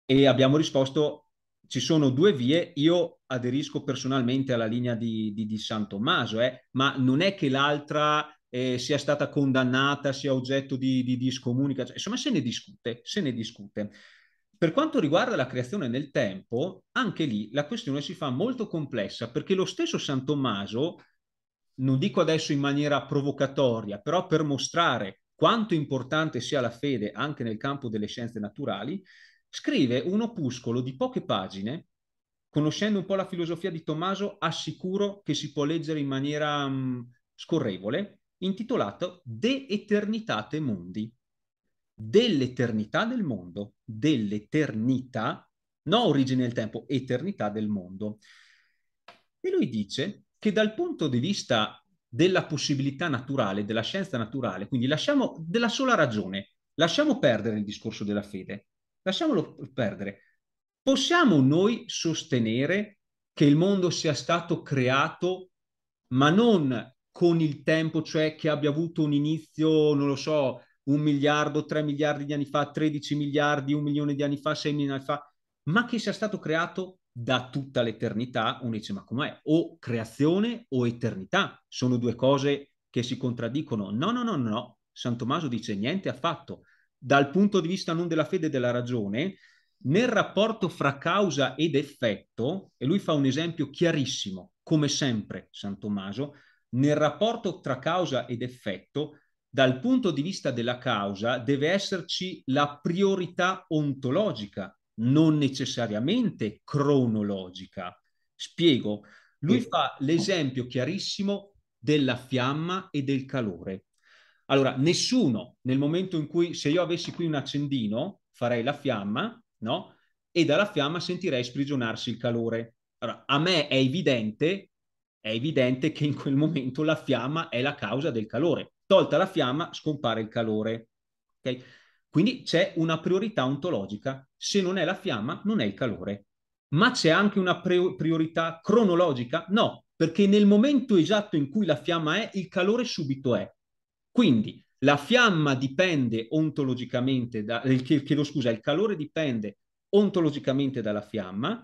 E abbiamo risposto ci sono due vie, io aderisco personalmente alla linea di, di, di San Tommaso, eh, ma non è che l'altra eh, sia stata condannata, sia oggetto di, di, di scomunica, insomma se ne discute, se ne discute. Per quanto riguarda la creazione nel tempo, anche lì la questione si fa molto complessa perché lo stesso San Tommaso, non dico adesso in maniera provocatoria, però per mostrare quanto importante sia la fede anche nel campo delle scienze naturali, scrive un opuscolo di poche pagine, conoscendo un po' la filosofia di Tommaso, assicuro che si può leggere in maniera mh, mm, scorrevole, intitolato De Eternitate Mondi, dell'eternità del mondo, dell'eternità, no origine del tempo, eternità del mondo. E lui dice che dal punto di vista della possibilità naturale, della scienza naturale, quindi lasciamo della sola ragione, lasciamo perdere il discorso della fede, lasciamolo perdere. Possiamo noi sostenere che il mondo sia stato creato, ma non con il tempo, cioè che abbia avuto un inizio, non lo so, un miliardo, tre miliardi di anni fa, 13 miliardi, un milione di anni fa, sei milioni di anni fa, ma che sia stato creato da tutta l'eternità. Uno dice, ma com'è? O creazione o eternità. Sono due cose che si contraddicono. No, no, no, no. San Tommaso dice niente affatto dal punto di vista non della fede e della ragione, nel rapporto fra causa ed effetto, e lui fa un esempio chiarissimo, come sempre San Tommaso, nel rapporto tra causa ed effetto, dal punto di vista della causa deve esserci la priorità ontologica, non necessariamente cronologica. Spiego, lui fa l'esempio chiarissimo della fiamma e del calore. Allora, nessuno nel momento in cui, se io avessi qui un accendino, farei la fiamma, no? E dalla fiamma sentirei sprigionarsi il calore. Allora, a me è evidente, è evidente che in quel momento la fiamma è la causa del calore. Tolta la fiamma, scompare il calore. Okay? Quindi c'è una priorità ontologica. Se non è la fiamma, non è il calore. Ma c'è anche una priorità cronologica? No, perché nel momento esatto in cui la fiamma è, il calore subito è. Quindi la fiamma dipende ontologicamente, da, chiedo scusa, il calore dipende ontologicamente dalla fiamma,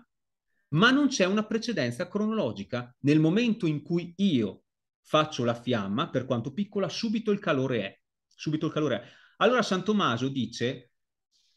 ma non c'è una precedenza cronologica. Nel momento in cui io faccio la fiamma, per quanto piccola, subito il calore è. Subito il calore è. Allora San Tommaso dice,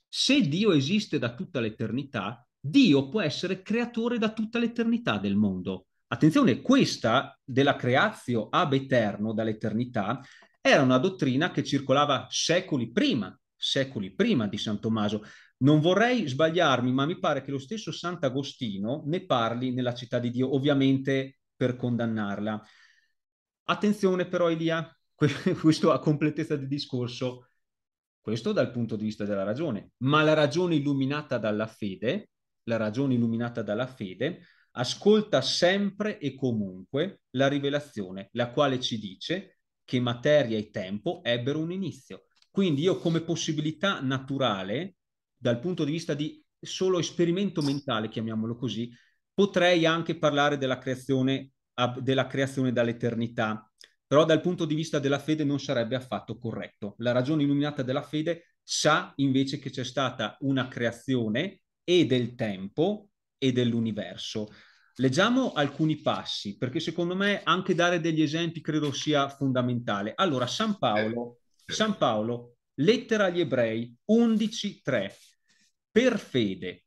se Dio esiste da tutta l'eternità, Dio può essere creatore da tutta l'eternità del mondo. Attenzione, questa della creazio ab eterno dall'eternità era una dottrina che circolava secoli prima, secoli prima di San Tommaso. Non vorrei sbagliarmi, ma mi pare che lo stesso Sant'Agostino ne parli nella città di Dio, ovviamente per condannarla. Attenzione però, Elia, questo a completezza di discorso, questo dal punto di vista della ragione, ma la ragione illuminata dalla fede, la ragione illuminata dalla fede, ascolta sempre e comunque la rivelazione, la quale ci dice che materia e tempo ebbero un inizio. Quindi io come possibilità naturale, dal punto di vista di solo esperimento mentale, chiamiamolo così, potrei anche parlare della creazione, della creazione dall'eternità, però dal punto di vista della fede non sarebbe affatto corretto. La ragione illuminata della fede sa invece che c'è stata una creazione e del tempo e dell'universo. Leggiamo alcuni passi, perché secondo me anche dare degli esempi credo sia fondamentale. Allora, San Paolo, eh, San Paolo lettera agli ebrei 11.3. Per fede,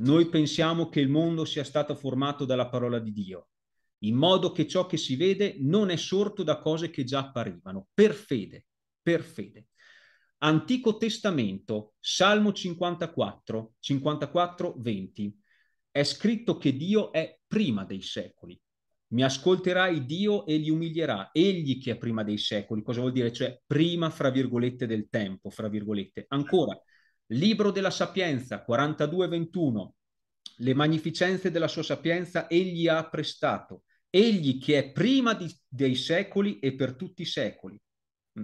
noi pensiamo che il mondo sia stato formato dalla parola di Dio, in modo che ciò che si vede non è sorto da cose che già apparivano. Per fede, per fede. Antico Testamento, Salmo 54, 54, 20. È scritto che Dio è prima dei secoli. Mi ascolterai Dio e li umilierà, egli che è prima dei secoli. Cosa vuol dire? Cioè prima, fra virgolette, del tempo, fra virgolette. Ancora, Libro della Sapienza, 42-21. Le magnificenze della sua sapienza egli ha prestato, egli che è prima di, dei secoli e per tutti i secoli. Mm.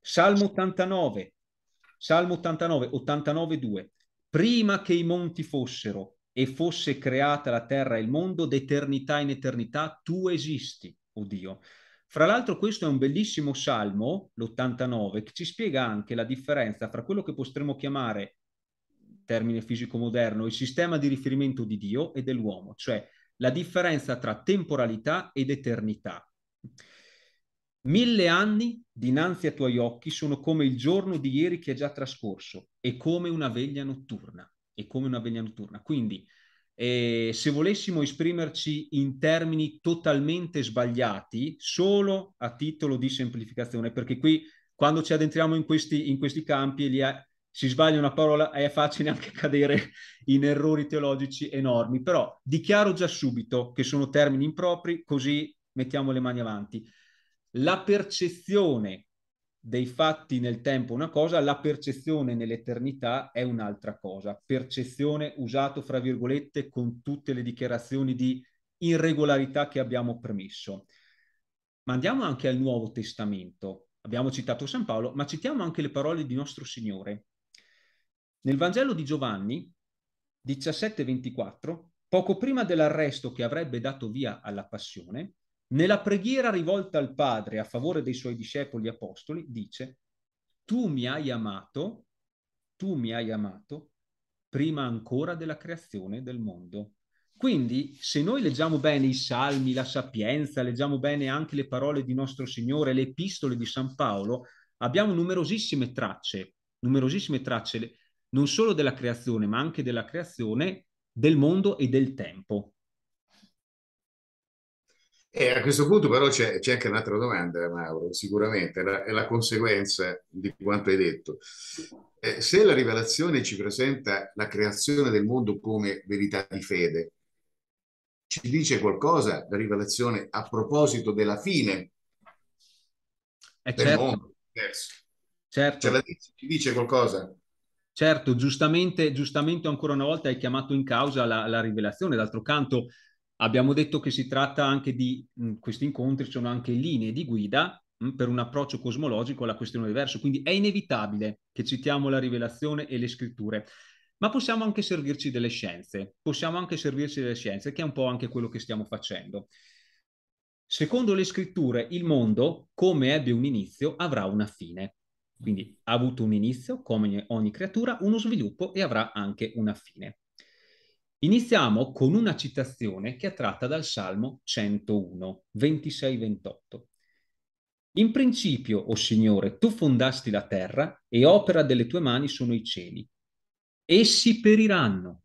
Salmo 89, Salmo 89, 89, 2. Prima che i monti fossero, e fosse creata la terra e il mondo d'eternità in eternità, tu esisti, o oh Dio. Fra l'altro questo è un bellissimo salmo, l'89, che ci spiega anche la differenza tra quello che potremmo chiamare, termine fisico moderno, il sistema di riferimento di Dio e dell'uomo, cioè la differenza tra temporalità ed eternità. Mille anni dinanzi ai tuoi occhi sono come il giorno di ieri che è già trascorso e come una veglia notturna e come una veglia notturna. Quindi, eh, se volessimo esprimerci in termini totalmente sbagliati, solo a titolo di semplificazione, perché qui quando ci addentriamo in questi, in questi campi lì è, si sbaglia una parola è facile anche cadere in errori teologici enormi, però dichiaro già subito che sono termini impropri, così mettiamo le mani avanti. La percezione dei fatti nel tempo è una cosa, la percezione nell'eternità è un'altra cosa. Percezione usato fra virgolette con tutte le dichiarazioni di irregolarità che abbiamo permesso. Ma andiamo anche al Nuovo Testamento. Abbiamo citato San Paolo, ma citiamo anche le parole di nostro Signore. Nel Vangelo di Giovanni 17:24, poco prima dell'arresto che avrebbe dato via alla passione, nella preghiera rivolta al Padre a favore dei suoi discepoli apostoli, dice, tu mi hai amato, tu mi hai amato prima ancora della creazione del mondo. Quindi, se noi leggiamo bene i salmi, la sapienza, leggiamo bene anche le parole di nostro Signore, le epistole di San Paolo, abbiamo numerosissime tracce, numerosissime tracce non solo della creazione, ma anche della creazione del mondo e del tempo. E a questo punto però c'è, c'è anche un'altra domanda, Mauro, sicuramente, è la, è la conseguenza di quanto hai detto. Eh, se la rivelazione ci presenta la creazione del mondo come verità di fede, ci dice qualcosa la rivelazione a proposito della fine eh del certo. mondo? Certo. Dice, ci dice qualcosa? Certo, giustamente, giustamente ancora una volta hai chiamato in causa la, la rivelazione, d'altro canto Abbiamo detto che si tratta anche di mh, mm, questi incontri, sono anche linee di guida mh, mm, per un approccio cosmologico alla questione dell'universo, quindi è inevitabile che citiamo la rivelazione e le scritture. Ma possiamo anche servirci delle scienze, possiamo anche servirci delle scienze, che è un po' anche quello che stiamo facendo. Secondo le scritture, il mondo, come ebbe un inizio, avrà una fine. Quindi ha avuto un inizio, come ogni creatura, uno sviluppo e avrà anche una fine. Iniziamo con una citazione che è tratta dal Salmo 101, 26-28. In principio, o oh Signore, tu fondasti la terra e opera delle tue mani sono i cieli. Essi periranno,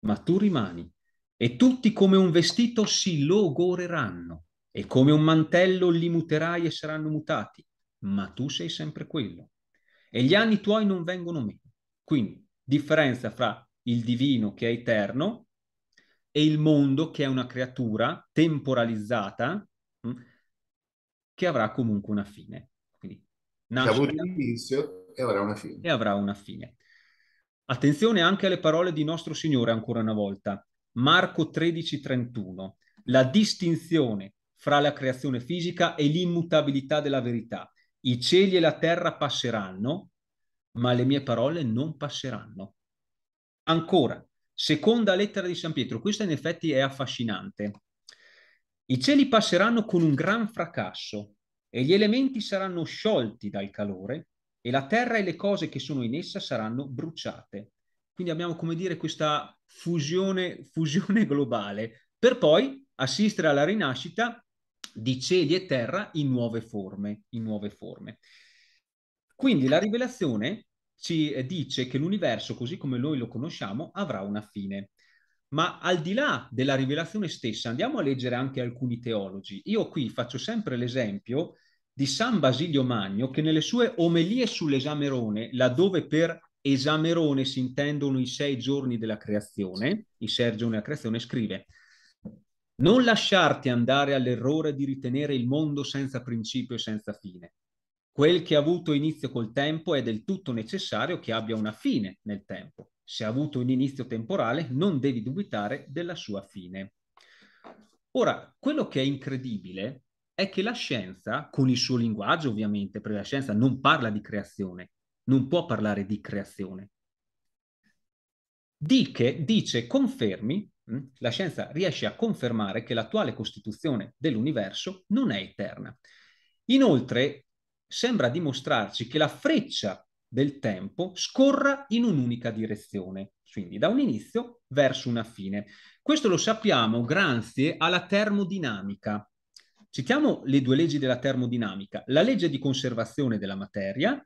ma tu rimani, e tutti come un vestito si logoreranno, e come un mantello li muterai e saranno mutati, ma tu sei sempre quello. E gli anni tuoi non vengono meno. Quindi, differenza fra il divino che è eterno e il mondo che è una creatura temporalizzata mh, hm, che avrà comunque una fine. Quindi nasce, avuto un inizio e avrà una fine. E avrà una fine. Attenzione anche alle parole di nostro Signore ancora una volta. Marco 13:31. La distinzione fra la creazione fisica e l'immutabilità della verità. I cieli e la terra passeranno, ma le mie parole non passeranno. Ancora, seconda lettera di San Pietro, questa in effetti è affascinante. I cieli passeranno con un gran fracasso e gli elementi saranno sciolti dal calore e la terra e le cose che sono in essa saranno bruciate. Quindi abbiamo, come dire, questa fusione, fusione globale, per poi assistere alla rinascita di cieli e terra in nuove forme. In nuove forme. Quindi la rivelazione ci eh, dice che l'universo, così come noi lo conosciamo, avrà una fine. Ma al di là della rivelazione stessa, andiamo a leggere anche alcuni teologi. Io qui faccio sempre l'esempio di San Basilio Magno che nelle sue omelie sull'esamerone, laddove per esamerone si intendono i sei giorni della creazione, i sei giorni della creazione, scrive non lasciarti andare all'errore di ritenere il mondo senza principio e senza fine. Quel che ha avuto inizio col tempo è del tutto necessario che abbia una fine nel tempo. Se ha avuto un inizio temporale, non devi dubitare della sua fine. Ora, quello che è incredibile è che la scienza, con il suo linguaggio ovviamente, perché la scienza non parla di creazione, non può parlare di creazione. Dice, dice confermi, hm, la scienza riesce a confermare che l'attuale costituzione dell'universo non è eterna. Inoltre, sembra dimostrarci che la freccia del tempo scorra in un'unica direzione, quindi da un inizio verso una fine. Questo lo sappiamo grazie alla termodinamica. Citiamo le due leggi della termodinamica, la legge di conservazione della materia,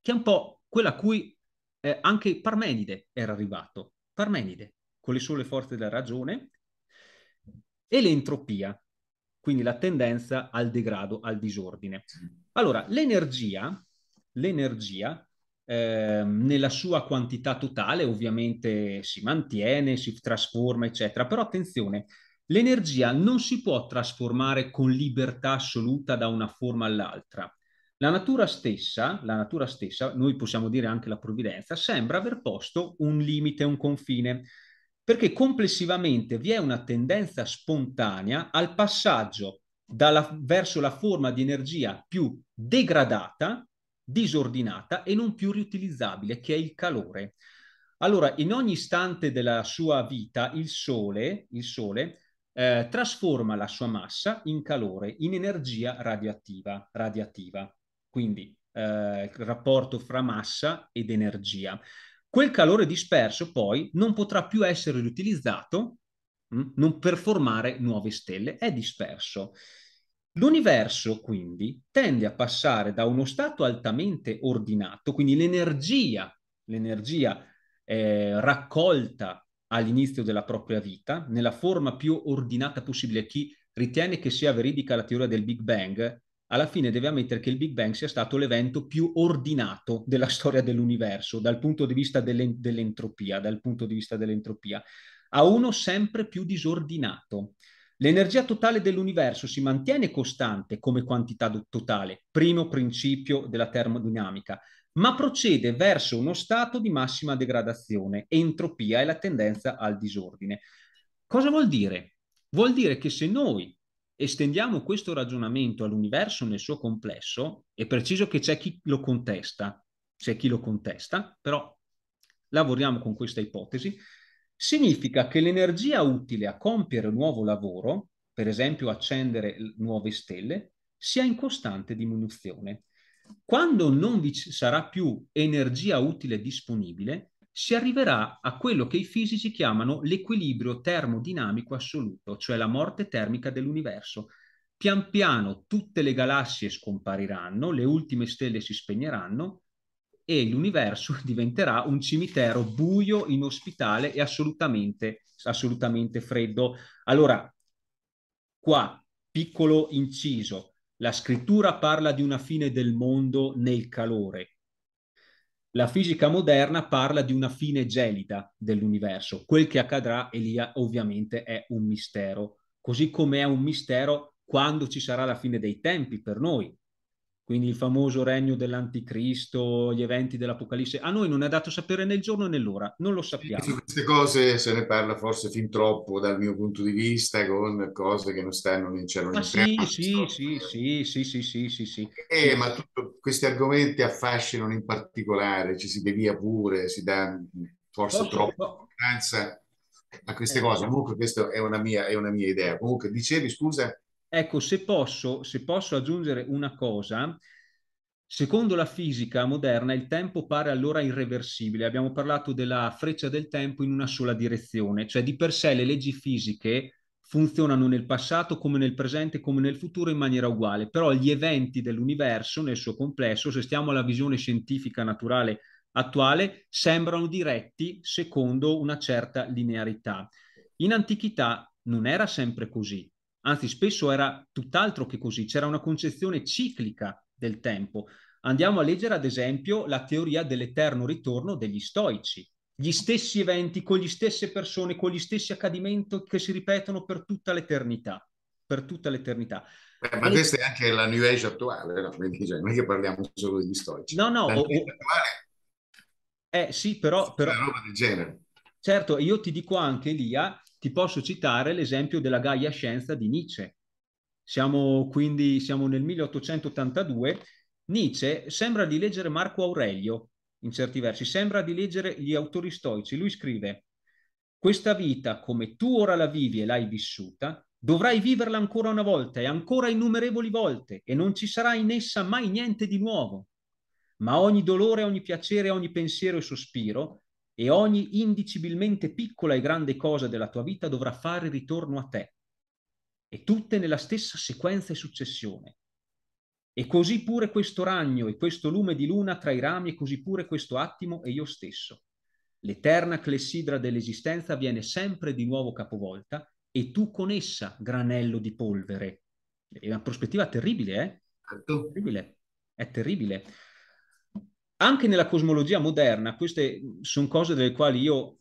che è un po' quella a cui eh, anche Parmenide era arrivato, Parmenide, con le sole forze della ragione, e l'entropia, quindi la tendenza al degrado, al disordine. Allora, l'energia, l'energia eh, nella sua quantità totale ovviamente si mantiene, si trasforma, eccetera, però attenzione, l'energia non si può trasformare con libertà assoluta da una forma all'altra. La natura stessa, la natura stessa, noi possiamo dire anche la provvidenza, sembra aver posto un limite, un confine, perché complessivamente vi è una tendenza spontanea al passaggio dalla, verso la forma di energia più degradata, disordinata e non più riutilizzabile, che è il calore. Allora, in ogni istante della sua vita, il Sole, il sole eh, trasforma la sua massa in calore, in energia radioattiva. radioattiva. Quindi eh, il rapporto fra massa ed energia. Quel calore disperso poi non potrà più essere riutilizzato Mm? non per formare nuove stelle, è disperso. L'universo quindi tende a passare da uno stato altamente ordinato, quindi l'energia, l'energia eh, raccolta all'inizio della propria vita, nella forma più ordinata possibile. Chi ritiene che sia veridica la teoria del Big Bang, alla fine deve ammettere che il Big Bang sia stato l'evento più ordinato della storia dell'universo dal punto di vista dell'entropia, dal punto di vista dell'entropia a uno sempre più disordinato. L'energia totale dell'universo si mantiene costante come quantità totale, primo principio della termodinamica, ma procede verso uno stato di massima degradazione, entropia e la tendenza al disordine. Cosa vuol dire? Vuol dire che se noi estendiamo questo ragionamento all'universo nel suo complesso, è preciso che c'è chi lo contesta, c'è chi lo contesta, però lavoriamo con questa ipotesi, significa che l'energia utile a compiere un nuovo lavoro, per esempio accendere nuove stelle, sia in costante diminuzione. Quando non vi sarà più energia utile disponibile, si arriverà a quello che i fisici chiamano l'equilibrio termodinamico assoluto, cioè la morte termica dell'universo. Pian piano tutte le galassie scompariranno, le ultime stelle si spegneranno e l'universo diventerà un cimitero buio, inospitale e assolutamente, assolutamente freddo. Allora, qua, piccolo inciso, la scrittura parla di una fine del mondo nel calore. La fisica moderna parla di una fine gelida dell'universo. Quel che accadrà, Elia, ovviamente è un mistero, così come è un mistero quando ci sarà la fine dei tempi per noi, quindi il famoso regno dell'anticristo, gli eventi dell'Apocalisse, a noi non è dato sapere né il giorno né l'ora, non lo sappiamo. Su queste cose se ne parla forse fin troppo dal mio punto di vista, con cose che non stanno né in cielo né in terra. Sì, sì, sì, sì, sì, sì, sì, sì. Eh, ma tutto, questi argomenti affascinano in particolare, ci si devia pure, si dà forse Posso, troppa importanza a queste eh, cose. Comunque questa è una, mia, è una mia idea. Comunque dicevi, scusa... Ecco, se posso, se posso aggiungere una cosa, Secondo la fisica moderna il tempo pare allora irreversibile. Abbiamo parlato della freccia del tempo in una sola direzione, cioè di per sé le leggi fisiche funzionano nel passato come nel presente come nel futuro in maniera uguale, però gli eventi dell'universo nel suo complesso, se stiamo alla visione scientifica naturale attuale, sembrano diretti secondo una certa linearità. In antichità non era sempre così anzi spesso era tutt'altro che così, c'era una concezione ciclica del tempo. Andiamo a leggere ad esempio la teoria dell'eterno ritorno degli stoici. Gli stessi eventi con le stesse persone, con gli stessi accadimenti che si ripetono per tutta l'eternità. Per tutta l'eternità. Eh, ma e... questa è anche la New Age attuale, no? cioè, non è che parliamo solo degli stoici. No, no. La New Age o... attuale eh sì, però... però... Una roba del genere. Certo, io ti dico anche, Lia, ti posso citare l'esempio della Gaia Scienza di Nietzsche. Siamo quindi siamo nel 1882. Nietzsche sembra di leggere Marco Aurelio, in certi versi, sembra di leggere gli autori stoici. Lui scrive, questa vita come tu ora la vivi e l'hai vissuta, dovrai viverla ancora una volta e ancora innumerevoli volte e non ci sarà in essa mai niente di nuovo. Ma ogni dolore, ogni piacere, ogni pensiero e sospiro e ogni indicibilmente piccola e grande cosa della tua vita dovrà fare ritorno a te, e tutte nella stessa sequenza e successione. E così pure questo ragno e questo lume di luna tra i rami, e così pure questo attimo e io stesso. L'eterna clessidra dell'esistenza viene sempre di nuovo capovolta, e tu con essa, granello di polvere. È una prospettiva terribile, eh? È certo. terribile. È terribile anche nella cosmologia moderna, queste sono cose delle quali io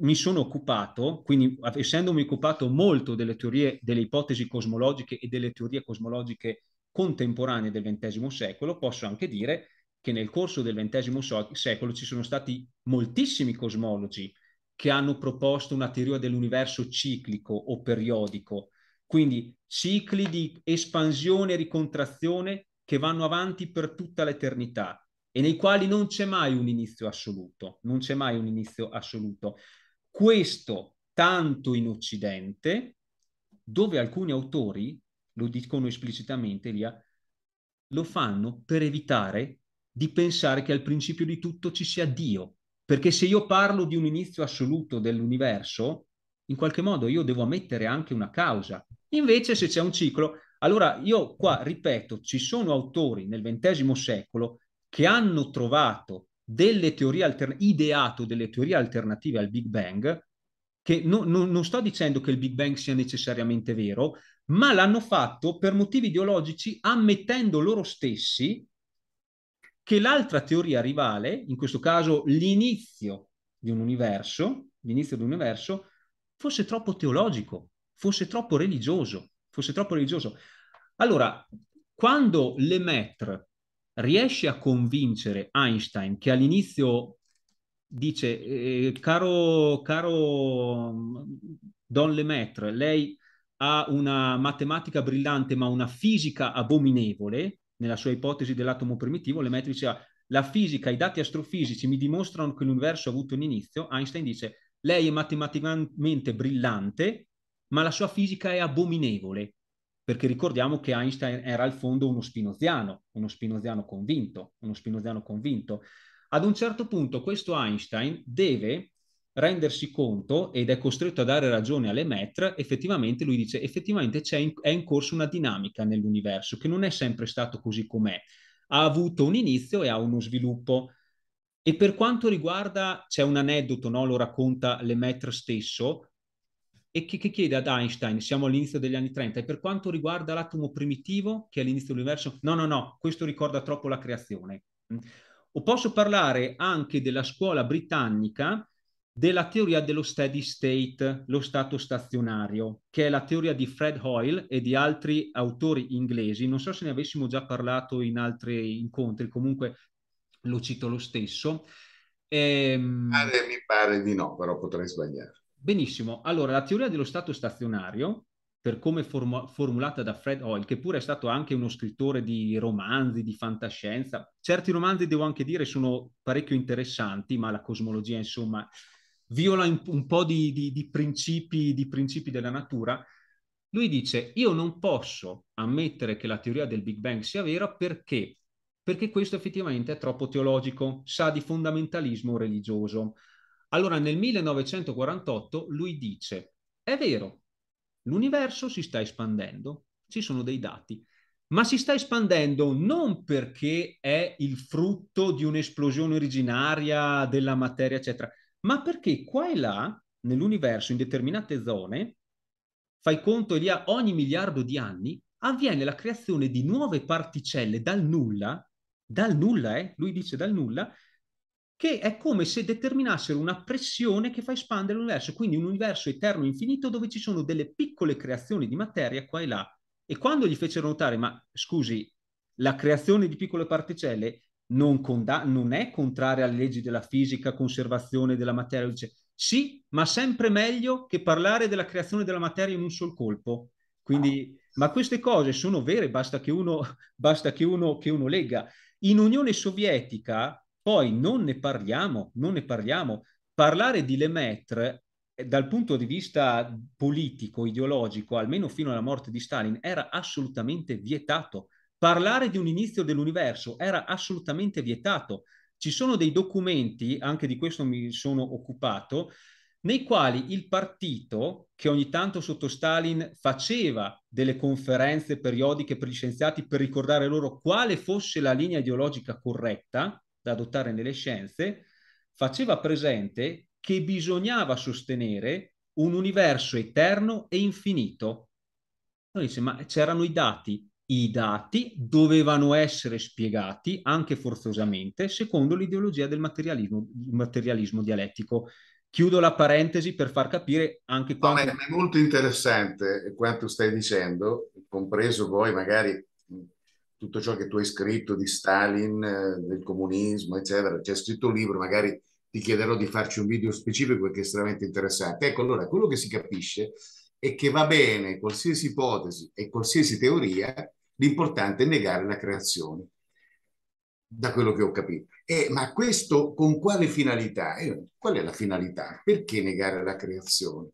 mi sono occupato, quindi essendomi occupato molto delle teorie, delle ipotesi cosmologiche e delle teorie cosmologiche contemporanee del XX secolo, posso anche dire che nel corso del XX secolo ci sono stati moltissimi cosmologi che hanno proposto una teoria dell'universo ciclico o periodico, quindi cicli di espansione e ricontrazione che vanno avanti per tutta l'eternità, e nei quali non c'è mai un inizio assoluto, non c'è mai un inizio assoluto. Questo tanto in Occidente, dove alcuni autori, lo dicono esplicitamente, Lia, lo fanno per evitare di pensare che al principio di tutto ci sia Dio, perché se io parlo di un inizio assoluto dell'universo, in qualche modo io devo ammettere anche una causa. Invece se c'è un ciclo, allora io qua ripeto, ci sono autori nel XX secolo che hanno trovato delle teorie alternative, ideato delle teorie alternative al Big Bang, che no, no, non sto dicendo che il Big Bang sia necessariamente vero, ma l'hanno fatto per motivi ideologici ammettendo loro stessi che l'altra teoria rivale, in questo caso l'inizio di un universo, l'inizio di un universo, fosse troppo teologico, fosse troppo religioso, fosse troppo religioso. Allora, quando Lemaitre riesce a convincere Einstein che all'inizio dice, eh, eh caro, caro mm, Don Lemaitre, lei ha una matematica brillante ma una fisica abominevole, nella sua ipotesi dell'atomo primitivo, Lemaitre diceva la fisica, i dati astrofisici mi dimostrano che l'universo ha avuto un inizio, Einstein dice lei è matematicamente brillante ma la sua fisica è abominevole perché ricordiamo che Einstein era al fondo uno spinoziano, uno spinoziano convinto, uno spinoziano convinto. Ad un certo punto questo Einstein deve rendersi conto ed è costretto a dare ragione alle metre, effettivamente lui dice effettivamente in, è in corso una dinamica nell'universo che non è sempre stato così com'è, ha avuto un inizio e ha uno sviluppo. E per quanto riguarda, c'è un aneddoto, no? lo racconta Lemaitre stesso, e che, che, chiede ad Einstein, siamo all'inizio degli anni 30, e per quanto riguarda l'atomo primitivo, che è all'inizio dell'universo, no, no, no, questo ricorda troppo la creazione. Mm. O posso parlare anche della scuola britannica della teoria dello steady state, lo stato stazionario, che è la teoria di Fred Hoyle e di altri autori inglesi. Non so se ne avessimo già parlato in altri incontri, comunque lo cito lo stesso. Ehm... Ah, mi pare di no, però potrei sbagliare. Benissimo, allora la teoria dello stato stazionario, per come form- formulata da Fred Hoyle, che pure è stato anche uno scrittore di romanzi, di fantascienza, certi romanzi devo anche dire sono parecchio interessanti, ma la cosmologia insomma viola un po' di, di, di, principi, di principi della natura, lui dice io non posso ammettere che la teoria del Big Bang sia vera perché, perché questo effettivamente è troppo teologico, sa di fondamentalismo religioso. Allora nel 1948 lui dice, è vero, l'universo si sta espandendo, ci sono dei dati, ma si sta espandendo non perché è il frutto di un'esplosione originaria della materia, eccetera, ma perché qua e là nell'universo, in determinate zone, fai conto lì a ogni miliardo di anni, avviene la creazione di nuove particelle dal nulla, dal nulla, eh, lui dice dal nulla, che è come se determinassero una pressione che fa espandere l'universo, quindi un universo eterno infinito dove ci sono delle piccole creazioni di materia qua e là. E quando gli fecero notare, ma scusi, la creazione di piccole particelle non, conda- non è contraria alle leggi della fisica, conservazione della materia, dice, sì, ma sempre meglio che parlare della creazione della materia in un sol colpo. Quindi, ma queste cose sono vere, basta che uno, basta che uno, che uno lega. In Unione Sovietica poi non ne parliamo, non ne parliamo. Parlare di Lemaitre eh, dal punto di vista politico, ideologico, almeno fino alla morte di Stalin, era assolutamente vietato. Parlare di un inizio dell'universo era assolutamente vietato. Ci sono dei documenti, anche di questo mi sono occupato, nei quali il partito, che ogni tanto sotto Stalin faceva delle conferenze periodiche per gli scienziati per ricordare loro quale fosse la linea ideologica corretta, da adottare nelle scienze, faceva presente che bisognava sostenere un universo eterno e infinito. Noi dice, ma c'erano i dati. I dati dovevano essere spiegati, anche forzosamente, secondo l'ideologia del materialismo, materialismo dialettico. Chiudo la parentesi per far capire anche quanto... No, è molto interessante quanto stai dicendo, compreso poi magari tutto ciò che tu hai scritto di Stalin, eh, del comunismo, eccetera, c'è scritto un libro, magari ti chiederò di farci un video specifico perché è estremamente interessante. Ecco, allora, quello che si capisce è che va bene qualsiasi ipotesi e qualsiasi teoria, l'importante è negare la creazione, da quello che ho capito. E, ma questo con quale finalità? Eh, qual è la finalità? Perché negare la creazione?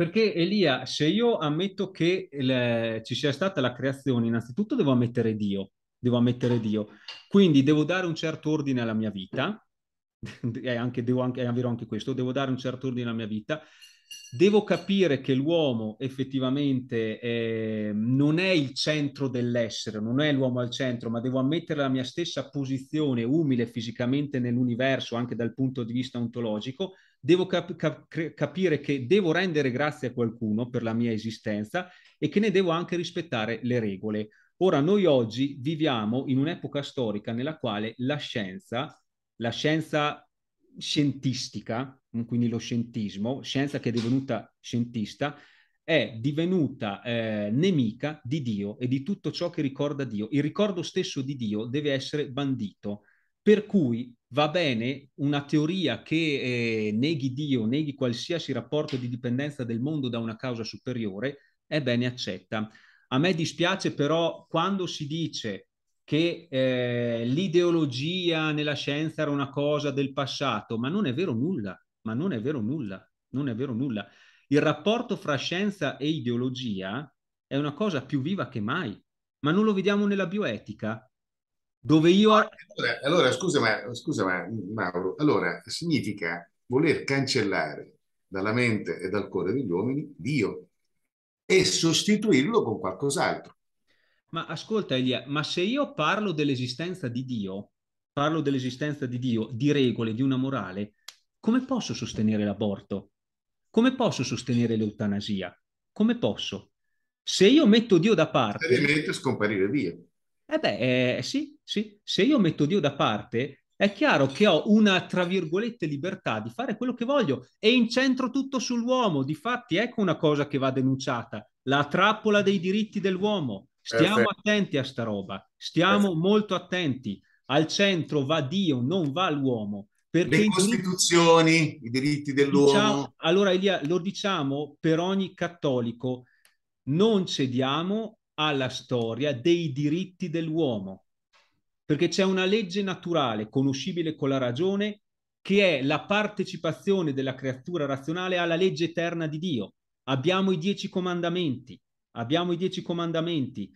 Perché Elia, se io ammetto che le, ci sia stata la creazione, innanzitutto devo ammettere Dio, devo ammettere Dio. Quindi devo dare un certo ordine alla mia vita, è, anche, devo anche, è vero anche questo, devo dare un certo ordine alla mia vita, devo capire che l'uomo effettivamente eh, non è il centro dell'essere, non è l'uomo al centro, ma devo ammettere la mia stessa posizione umile fisicamente nell'universo, anche dal punto di vista ontologico, devo cap- cap- capire che devo rendere grazie a qualcuno per la mia esistenza e che ne devo anche rispettare le regole. Ora, noi oggi viviamo in un'epoca storica nella quale la scienza, la scienza scientistica, mm, quindi lo scientismo, scienza che è divenuta scientista, è divenuta eh, nemica di Dio e di tutto ciò che ricorda Dio. Il ricordo stesso di Dio deve essere bandito. Per cui va bene una teoria che eh, neghi Dio, neghi qualsiasi rapporto di dipendenza del mondo da una causa superiore, è bene accetta. A me dispiace però quando si dice che eh, l'ideologia nella scienza era una cosa del passato, ma non è vero nulla, ma non è vero nulla, non è vero nulla. Il rapporto fra scienza e ideologia è una cosa più viva che mai, ma non lo vediamo nella bioetica, dove io... Allora, allora scusa, ma, scusa ma, Mauro, allora significa voler cancellare dalla mente e dal cuore degli uomini Dio e sostituirlo con qualcos'altro. Ma ascolta Elia, ma se io parlo dell'esistenza di Dio, parlo dell'esistenza di Dio, di regole, di una morale, come posso sostenere l'aborto? Come posso sostenere l'eutanasia? Come posso? Se io metto Dio da parte... Seriamente scomparire Dio. Eh beh, eh, sì, sì? Se io metto Dio da parte, è chiaro che ho una, tra virgolette, libertà di fare quello che voglio e incentro tutto sull'uomo. Difatti, ecco una cosa che va denunciata, la trappola dei diritti dell'uomo. Stiamo Perfetto. attenti a sta roba, stiamo Perfetto. molto attenti. Al centro va Dio, non va l'uomo. Perché Le costituzioni, i diritti, i diritti dell'uomo. Diciamo, allora, Elia, lo diciamo per ogni cattolico, non cediamo alla storia dei diritti dell'uomo perché c'è una legge naturale, conoscibile con la ragione, che è la partecipazione della creatura razionale alla legge eterna di Dio. Abbiamo i dieci comandamenti, abbiamo i dieci comandamenti.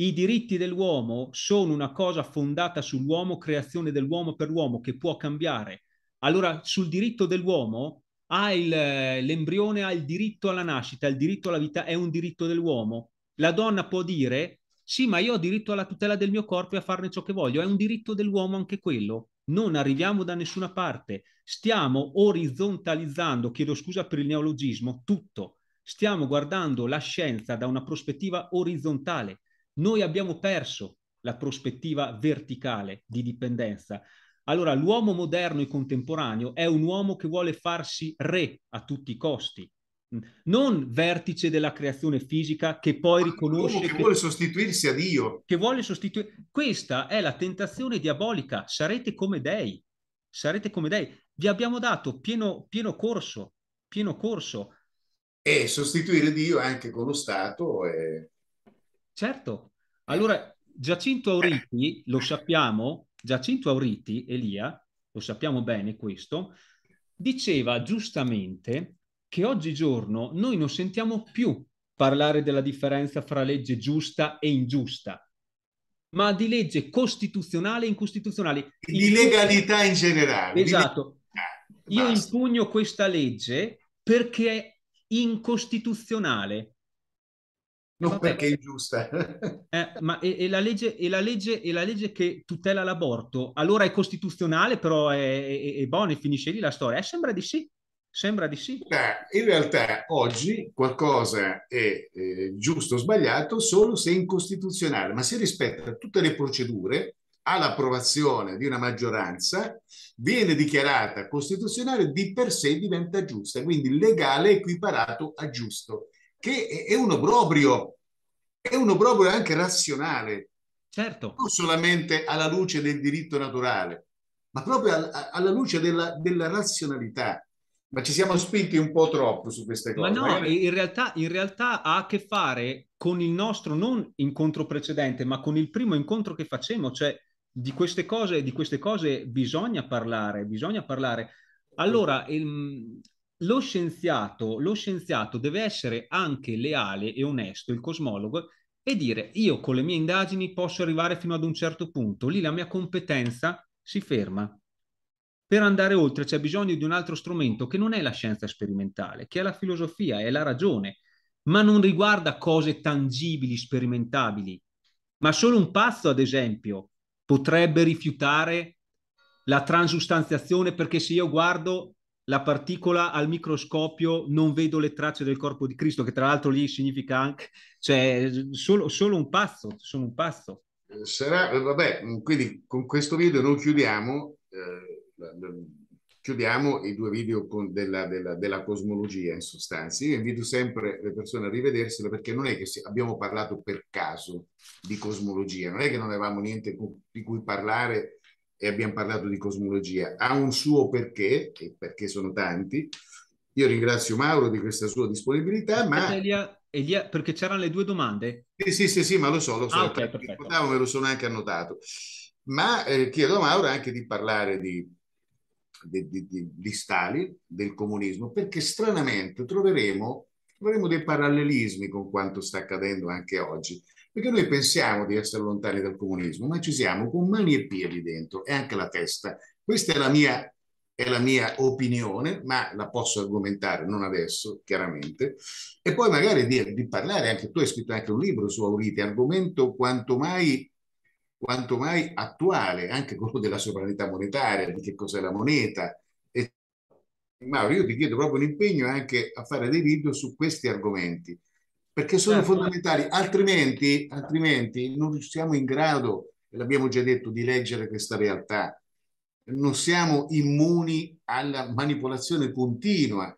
I diritti dell'uomo sono una cosa fondata sull'uomo, creazione dell'uomo per l'uomo, che può cambiare. Allora, sul diritto dell'uomo, ha il, l'embrione ha il diritto alla nascita, il diritto alla vita è un diritto dell'uomo. La donna può dire sì, ma io ho diritto alla tutela del mio corpo e a farne ciò che voglio. È un diritto dell'uomo anche quello. Non arriviamo da nessuna parte. Stiamo orizzontalizzando, chiedo scusa per il neologismo, tutto. Stiamo guardando la scienza da una prospettiva orizzontale. Noi abbiamo perso la prospettiva verticale di dipendenza. Allora, l'uomo moderno e contemporaneo è un uomo che vuole farsi re a tutti i costi, non vertice della creazione fisica che poi riconosce che, che, vuole sostituirsi a Dio che vuole sostituire questa è la tentazione diabolica sarete come dei sarete come dei vi abbiamo dato pieno, pieno corso pieno corso e sostituire Dio anche con lo Stato è... certo allora Giacinto Auriti lo sappiamo Giacinto Auriti Elia lo sappiamo bene questo diceva giustamente che oggigiorno noi non sentiamo più parlare della differenza fra legge giusta e ingiusta, ma di legge costituzionale e incostituzionale. Di legalità in generale. Esatto. Io Basta. impugno questa legge perché è incostituzionale. Non Vabbè. perché è ingiusta. eh, ma e, e, la legge, e, la legge, e la legge che tutela l'aborto, allora è costituzionale, però è, è, è buona e finisce lì la storia. Eh, sembra di sì. Sembra di sì. Beh, in realtà oggi qualcosa è eh, giusto o sbagliato solo se è incostituzionale, ma se rispetta tutte le procedure all'approvazione di una maggioranza, viene dichiarata costituzionale, di per sé diventa giusta, quindi legale equiparato a giusto, che è un obbrobrio, è un obbrobrio anche razionale, certo. non solamente alla luce del diritto naturale, ma proprio alla, alla luce della, della razionalità ma ci siamo spinti un po' troppo su queste cose. Ma no, in, realtà, in realtà ha a che fare con il nostro non incontro precedente, ma con il primo incontro che facciamo, cioè di queste cose, di queste cose bisogna parlare, bisogna parlare. Allora, il, mm, lo, scienziato, lo scienziato deve essere anche leale e onesto, il cosmologo, e dire io con le mie indagini posso arrivare fino ad un certo punto, lì la mia competenza si ferma. Per andare oltre c'è bisogno di un altro strumento che non è la scienza sperimentale, che è la filosofia, è la ragione, ma non riguarda cose tangibili, sperimentabili. Ma solo un pazzo, ad esempio, potrebbe rifiutare la transustanziazione perché se io guardo la particola al microscopio non vedo le tracce del corpo di Cristo, che tra l'altro lì significa anche, cioè solo, solo un pazzo, sono un pazzo. Eh, sarà, vabbè, quindi con questo video non chiudiamo. Eh chiudiamo i due video della, della, della, cosmologia in sostanza. Io invito sempre le persone a rivederselo perché non è che abbiamo parlato per caso di cosmologia, non è che non avevamo niente di cui parlare e abbiamo parlato di cosmologia, ha un suo perché, e perché sono tanti. Io ringrazio Mauro di questa sua disponibilità, ma... Elia, Elia, perché c'erano le due domande? Sì, sì, sì, sì, ma lo so, lo so, ah, okay, me lo sono anche annotato. Ma eh, chiedo a Mauro anche di parlare di di, di, di, Stalin, del comunismo, perché stranamente troveremo, troveremo dei parallelismi con quanto sta accadendo anche oggi, perché noi pensiamo di essere lontani dal comunismo, ma ci siamo con mani e piedi dentro e anche la testa. Questa è la mia è la mia opinione, ma la posso argomentare, non adesso, chiaramente. E poi magari di, di parlare, anche tu hai scritto anche un libro su Auriti, argomento quanto mai quanto mai attuale, anche quello della sovranità monetaria, di che cos'è la moneta. E, Mauro, io ti chiedo proprio un impegno anche a fare dei video su questi argomenti, perché sono certo. fondamentali, altrimenti, altrimenti non siamo in grado, l'abbiamo già detto, di leggere questa realtà. Non siamo immuni alla manipolazione continua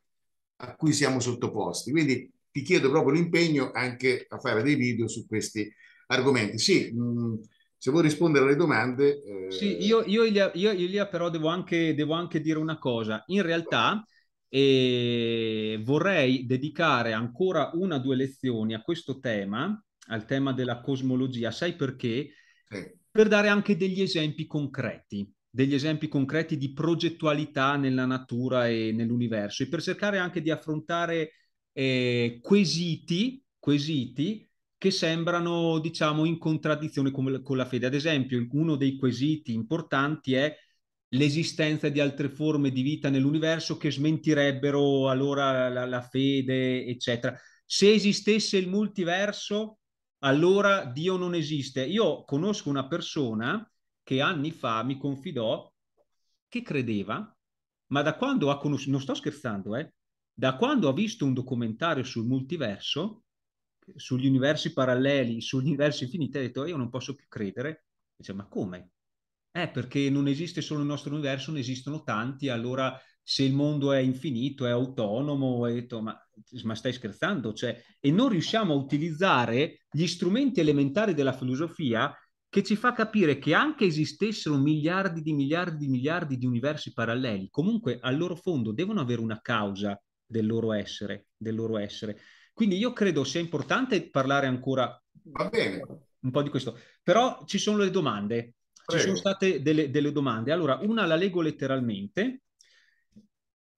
a cui siamo sottoposti. Quindi ti chiedo proprio l'impegno anche a fare dei video su questi argomenti. Sì, mh, se vuoi rispondere alle domande... Eh... Sì, io, io, Ilia, io, Ilia, però devo anche, devo anche, dire una cosa. In realtà eh, vorrei dedicare ancora una o due lezioni a questo tema, al tema della cosmologia. Sai perché? Sì. Per dare anche degli esempi concreti degli esempi concreti di progettualità nella natura e nell'universo e per cercare anche di affrontare eh, quesiti, quesiti che sembrano, diciamo, in contraddizione con, con la fede. Ad esempio, uno dei quesiti importanti è l'esistenza di altre forme di vita nell'universo che smentirebbero allora la, la, fede, eccetera. Se esistesse il multiverso, allora Dio non esiste. Io conosco una persona che anni fa mi confidò che credeva, ma da quando ha conosciuto, non sto scherzando, eh, da quando ha visto un documentario sul multiverso, sugli universi paralleli, sugli universi infiniti, ha detto eh, io non posso più credere. Dice, ma come? Eh, perché non esiste solo il nostro universo, ne esistono tanti, allora se il mondo è infinito, è autonomo, ha detto, ma, ma, stai scherzando? Cioè, e non riusciamo a utilizzare gli strumenti elementari della filosofia che ci fa capire che anche esistessero miliardi di miliardi di miliardi di universi paralleli, comunque al loro fondo devono avere una causa del loro essere, del loro essere. Quindi io credo sia importante parlare ancora un po' di questo, però ci sono le domande, ci sono state delle, delle domande. Allora, una la leggo letteralmente.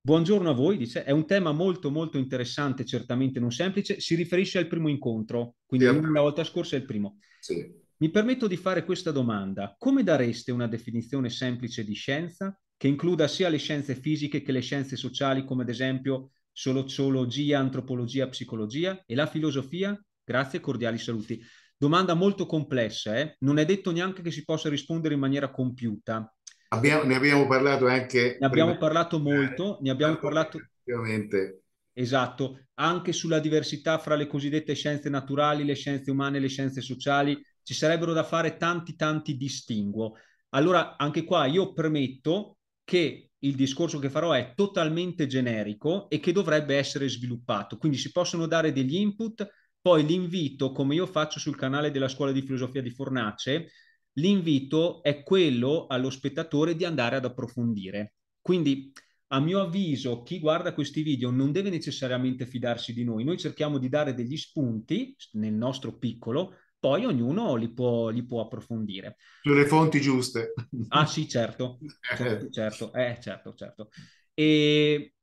Buongiorno a voi, dice, è un tema molto molto interessante, certamente non semplice, si riferisce al primo incontro, quindi sì. la volta scorsa è il primo. Sì. Mi permetto di fare questa domanda, come dareste una definizione semplice di scienza che includa sia le scienze fisiche che le scienze sociali, come ad esempio solo zoologia, antropologia, psicologia e la filosofia? Grazie e cordiali saluti. Domanda molto complessa, eh? non è detto neanche che si possa rispondere in maniera compiuta. Abbiamo, ne abbiamo parlato anche. Ne abbiamo prima. parlato molto, eh, ne abbiamo parlato. Ovviamente. Esatto, anche sulla diversità fra le cosiddette scienze naturali, le scienze umane e le scienze sociali, ci sarebbero da fare tanti tanti distinguo. Allora, anche qua io premetto che il discorso che farò è totalmente generico e che dovrebbe essere sviluppato. Quindi si possono dare degli input, poi l'invito, come io faccio sul canale della Scuola di Filosofia di Fornace, l'invito è quello allo spettatore di andare ad approfondire. Quindi, a mio avviso, chi guarda questi video non deve necessariamente fidarsi di noi. Noi cerchiamo di dare degli spunti nel nostro piccolo poi ognuno li può, li può approfondire. Le fonti giuste. Ah sì, certo, eh. certo, certo, eh, certo, certo. E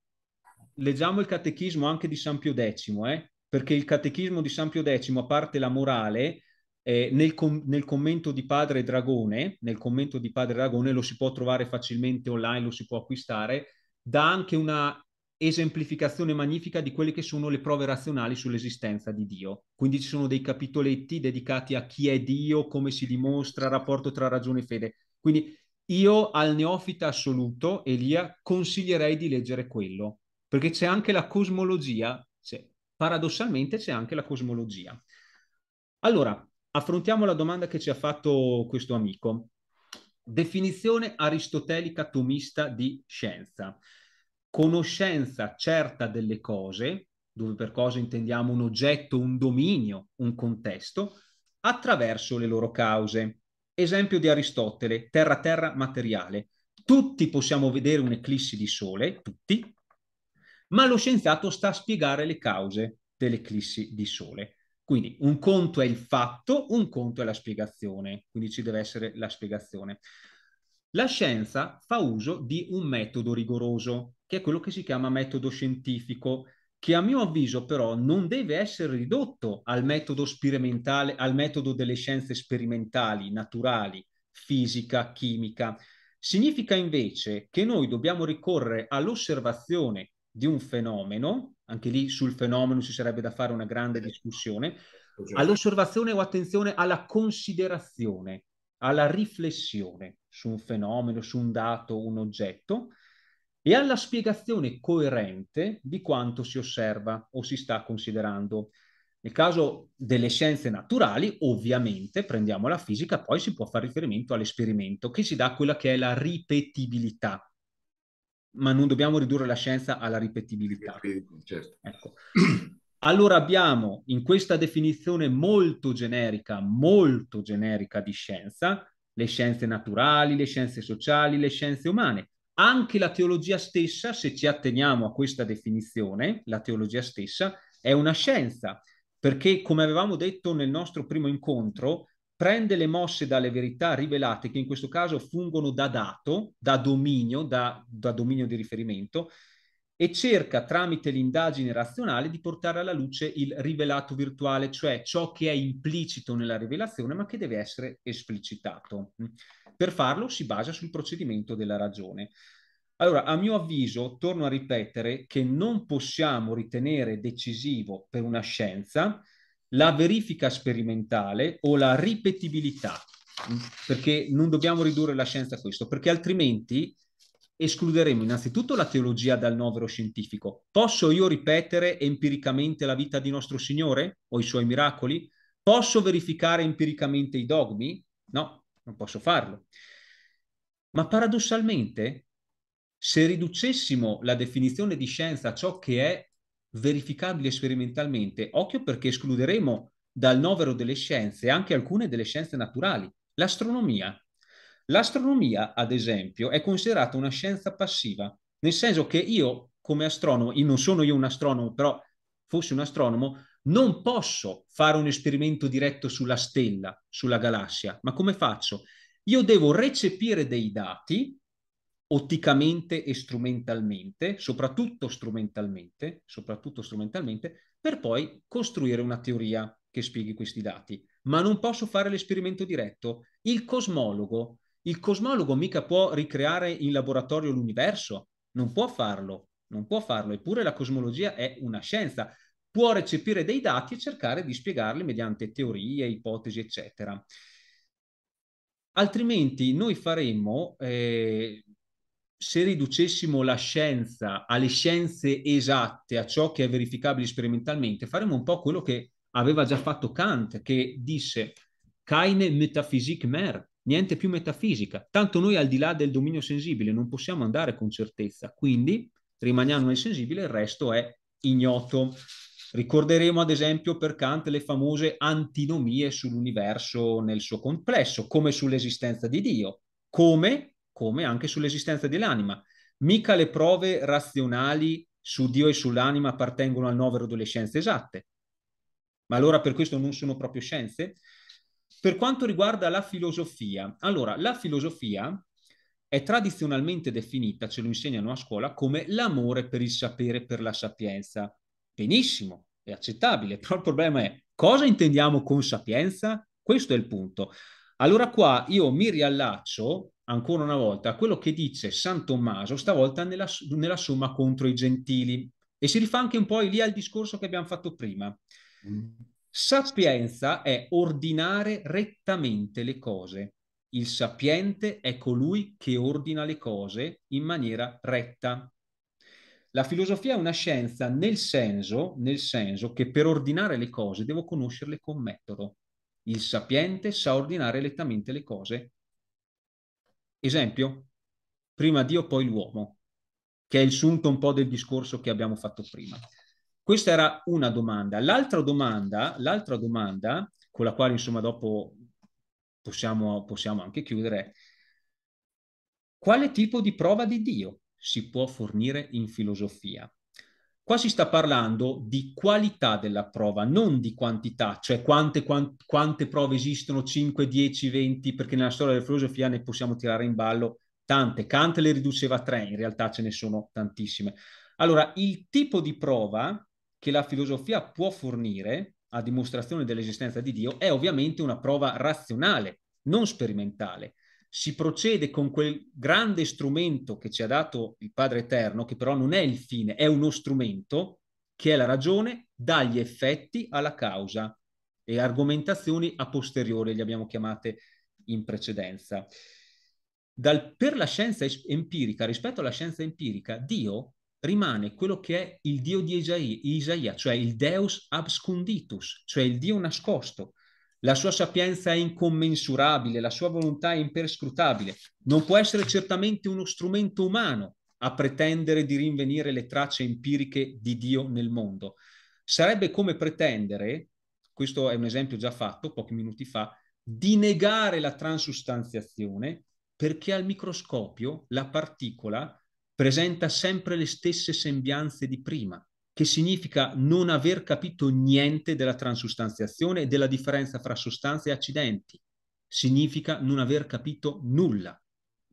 leggiamo il catechismo anche di San Pio X, eh? perché il catechismo di San Pio X, a parte la morale, eh, nel, com- nel, commento di Padre Dragone, nel commento di Padre Dragone lo si può trovare facilmente online, lo si può acquistare, dà anche una esemplificazione magnifica di quelle che sono le prove razionali sull'esistenza di Dio. Quindi ci sono dei capitoletti dedicati a chi è Dio, come si dimostra, il rapporto tra ragione e fede. Quindi io al neofita assoluto, Elia, consiglierei di leggere quello, perché c'è anche la cosmologia, cioè, paradossalmente c'è anche la cosmologia. Allora, affrontiamo la domanda che ci ha fatto questo amico. Definizione aristotelica tomista di scienza conoscenza certa delle cose, dove per cosa intendiamo un oggetto, un dominio, un contesto, attraverso le loro cause. Esempio di Aristotele, terra-terra materiale. Tutti possiamo vedere un'eclissi di sole, tutti, ma lo scienziato sta a spiegare le cause dell'eclissi di sole. Quindi un conto è il fatto, un conto è la spiegazione, quindi ci deve essere la spiegazione. La scienza fa uso di un metodo rigoroso, che è quello che si chiama metodo scientifico, che a mio avviso però non deve essere ridotto al metodo sperimentale, al metodo delle scienze sperimentali, naturali, fisica, chimica. Significa invece che noi dobbiamo ricorrere all'osservazione di un fenomeno, anche lì sul fenomeno ci sarebbe da fare una grande discussione, certo. all'osservazione o attenzione alla considerazione, alla riflessione su un fenomeno, su un dato, un oggetto, e alla spiegazione coerente di quanto si osserva o si sta considerando. Nel caso delle scienze naturali, ovviamente, prendiamo la fisica, poi si può fare riferimento all'esperimento che si dà quella che è la ripetibilità. Ma non dobbiamo ridurre la scienza alla ripetibilità. Certo. Ecco. Allora abbiamo in questa definizione molto generica, molto generica di scienza, le scienze naturali, le scienze sociali, le scienze umane, anche la teologia stessa, se ci atteniamo a questa definizione, la teologia stessa è una scienza, perché come avevamo detto nel nostro primo incontro, prende le mosse dalle verità rivelate, che in questo caso fungono da dato, da dominio, da, da dominio di riferimento, e cerca tramite l'indagine razionale di portare alla luce il rivelato virtuale, cioè ciò che è implicito nella rivelazione ma che deve essere esplicitato. Per farlo si basa sul procedimento della ragione. Allora, a mio avviso, torno a ripetere che non possiamo ritenere decisivo per una scienza la verifica sperimentale o la ripetibilità, mm? perché non dobbiamo ridurre la scienza a questo, perché altrimenti escluderemo innanzitutto la teologia dal novero scientifico. Posso io ripetere empiricamente la vita di nostro Signore o i suoi miracoli? Posso verificare empiricamente i dogmi? No, non posso farlo. Ma paradossalmente, se riducessimo la definizione di scienza a ciò che è verificabile sperimentalmente, occhio perché escluderemo dal novero delle scienze anche alcune delle scienze naturali, l'astronomia. L'astronomia, ad esempio, è considerata una scienza passiva, nel senso che io come astronomo, io non sono io un astronomo, però fossi un astronomo, non posso fare un esperimento diretto sulla stella, sulla galassia, ma come faccio? Io devo recepire dei dati otticamente e strumentalmente, soprattutto strumentalmente, soprattutto strumentalmente, per poi costruire una teoria che spieghi questi dati. Ma non posso fare l'esperimento diretto. Il cosmologo, il cosmologo mica può ricreare in laboratorio l'universo, non può farlo, non può farlo, eppure la cosmologia è una scienza può recepire dei dati e cercare di spiegarli mediante teorie, ipotesi, eccetera. Altrimenti noi faremmo, eh, se riducessimo la scienza alle scienze esatte, a ciò che è verificabile sperimentalmente, faremmo un po' quello che aveva già fatto Kant, che disse keine Metaphysik mehr, niente più metafisica. Tanto noi al di là del dominio sensibile non possiamo andare con certezza, quindi rimaniamo nel sensibile, il resto è ignoto. Ricorderemo ad esempio per Kant le famose antinomie sull'universo nel suo complesso, come sull'esistenza di Dio, come, come anche sull'esistenza dell'anima. Mica le prove razionali su Dio e sull'anima appartengono al novero delle scienze esatte. Ma allora per questo non sono proprio scienze? Per quanto riguarda la filosofia, allora la filosofia è tradizionalmente definita, ce lo insegnano a scuola, come l'amore per il sapere, per la sapienza benissimo, è accettabile, però il problema è cosa intendiamo con sapienza? Questo è il punto. Allora qua io mi riallaccio ancora una volta a quello che dice San Tommaso, stavolta nella, nella somma contro i gentili, e si rifà anche un po' lì al discorso che abbiamo fatto prima. Mm. Sapienza è ordinare rettamente le cose. Il sapiente è colui che ordina le cose in maniera retta. La filosofia è una scienza nel senso, nel senso che per ordinare le cose devo conoscerle con metodo. Il sapiente sa ordinare lettamente le cose. Esempio, prima Dio, poi l'uomo, che è il sunto un po' del discorso che abbiamo fatto prima. Questa era una domanda. L'altra domanda, l'altra domanda, con la quale insomma dopo possiamo, possiamo anche chiudere, è quale tipo di prova di Dio? si può fornire in filosofia. Qua si sta parlando di qualità della prova, non di quantità, cioè quante, quant- quante prove esistono, 5, 10, 20, perché nella storia della filosofia ne possiamo tirare in ballo tante. Kant le riduceva a tre, in realtà ce ne sono tantissime. Allora, il tipo di prova che la filosofia può fornire a dimostrazione dell'esistenza di Dio è ovviamente una prova razionale, non sperimentale si procede con quel grande strumento che ci ha dato il Padre Eterno, che però non è il fine, è uno strumento che è la ragione, dagli effetti alla causa e argomentazioni a posteriori, le abbiamo chiamate in precedenza. Dal, per la scienza empirica, rispetto alla scienza empirica, Dio rimane quello che è il Dio di Isaia, cioè il Deus absconditus, cioè il Dio nascosto, la sua sapienza è incommensurabile, la sua volontà è imperscrutabile. Non può essere certamente uno strumento umano a pretendere di rinvenire le tracce empiriche di Dio nel mondo. Sarebbe come pretendere, questo è un esempio già fatto pochi minuti fa, di negare la transustanziazione perché al microscopio la particola presenta sempre le stesse sembianze di prima che significa non aver capito niente della transustanziazione e della differenza fra sostanze e accidenti. Significa non aver capito nulla,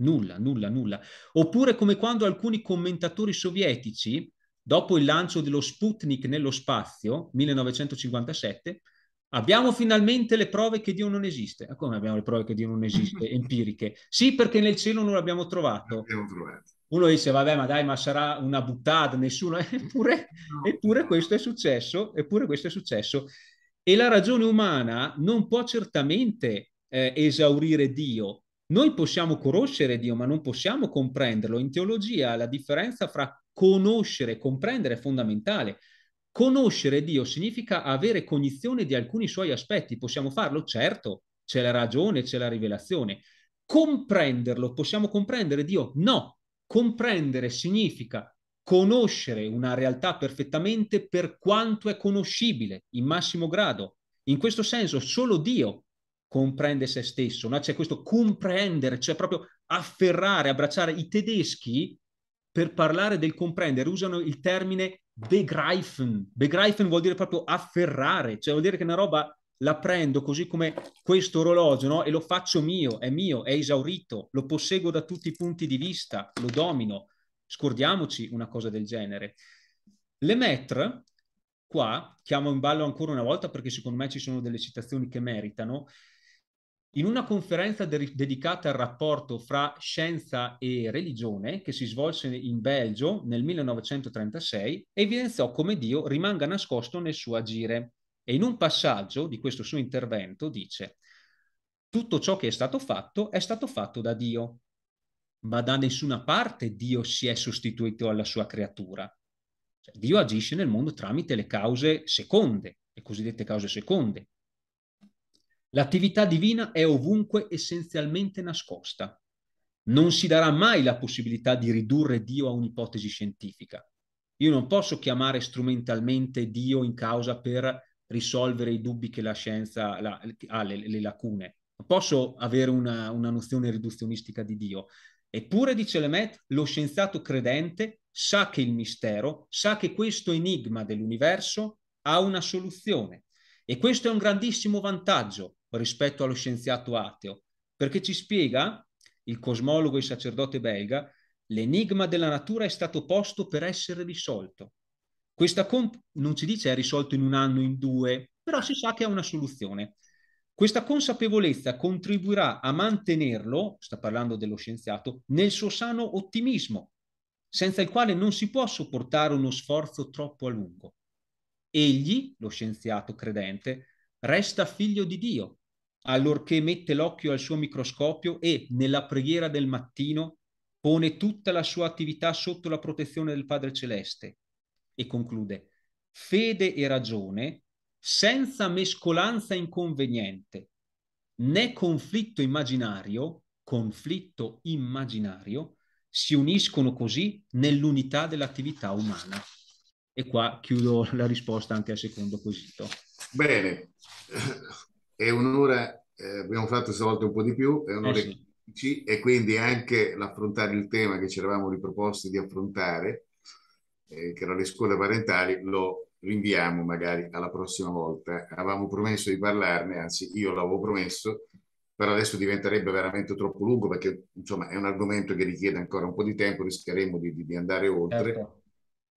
nulla, nulla, nulla. Oppure come quando alcuni commentatori sovietici, dopo il lancio dello Sputnik nello spazio, 1957, Abbiamo finalmente le prove che Dio non esiste. Ma come abbiamo le prove che Dio non esiste? Empiriche. Sì, perché nel cielo non l'abbiamo trovato. L'abbiamo trovato uno dice vabbè ma dai ma sarà una buttata, nessuno, eppure, eppure questo è successo, eppure questo è successo. E la ragione umana non può certamente eh, esaurire Dio. Noi possiamo conoscere Dio, ma non possiamo comprenderlo. In teologia la differenza fra conoscere e comprendere è fondamentale. Conoscere Dio significa avere cognizione di alcuni suoi aspetti. Possiamo farlo? Certo, c'è la ragione, c'è la rivelazione. Comprenderlo, possiamo comprendere Dio? No, comprendere significa conoscere una realtà perfettamente per quanto è conoscibile in massimo grado. In questo senso solo Dio comprende se stesso, no? c'è questo comprendere, cioè proprio afferrare, abbracciare. I tedeschi per parlare del comprendere usano il termine begreifen. Begreifen vuol dire proprio afferrare, cioè vuol dire che è una roba la prendo così come questo orologio no? e lo faccio mio, è mio, è esaurito, lo possego da tutti i punti di vista, lo domino. Scordiamoci una cosa del genere. Le maître, qua, chiamo in ballo ancora una volta perché secondo me ci sono delle citazioni che meritano, in una conferenza de- dedicata al rapporto fra scienza e religione, che si svolse in Belgio nel 1936, evidenziò come Dio rimanga nascosto nel suo agire. E in un passaggio di questo suo intervento dice, tutto ciò che è stato fatto è stato fatto da Dio, ma da nessuna parte Dio si è sostituito alla sua creatura. Cioè, Dio agisce nel mondo tramite le cause seconde, le cosiddette cause seconde. L'attività divina è ovunque essenzialmente nascosta. Non si darà mai la possibilità di ridurre Dio a un'ipotesi scientifica. Io non posso chiamare strumentalmente Dio in causa per risolvere i dubbi che la scienza la, ha, le, le, lacune. Posso avere una, una nozione riduzionistica di Dio. Eppure, dice Lemet, lo scienziato credente sa che il mistero, sa che questo enigma dell'universo ha una soluzione. E questo è un grandissimo vantaggio rispetto allo scienziato ateo, perché ci spiega, il cosmologo e sacerdote belga, l'enigma della natura è stato posto per essere risolto. Questa comp non ci dice è risolto in un anno, in due, però si sa che è una soluzione. Questa consapevolezza contribuirà a mantenerlo, sta parlando dello scienziato, nel suo sano ottimismo, senza il quale non si può sopportare uno sforzo troppo a lungo. Egli, lo scienziato credente, resta figlio di Dio, allorché mette l'occhio al suo microscopio e, nella preghiera del mattino, pone tutta la sua attività sotto la protezione del Padre Celeste e conclude, fede e ragione senza mescolanza inconveniente, né conflitto immaginario, conflitto immaginario, si uniscono così nell'unità dell'attività umana. E qua chiudo la risposta anche al secondo quesito. Bene, è un'ora, eh, abbiamo fatto stavolta un po' di più, è eh un'ora eh sì. e quindi anche l'affrontare il tema che ci eravamo riproposti di affrontare eh, che erano le scuole parentali, lo rinviamo magari alla prossima volta. Avevamo promesso di parlarne, anzi io l'avevo promesso, però adesso diventerebbe veramente troppo lungo perché insomma è un argomento che richiede ancora un po' di tempo, rischieremo di, di andare oltre. Certo.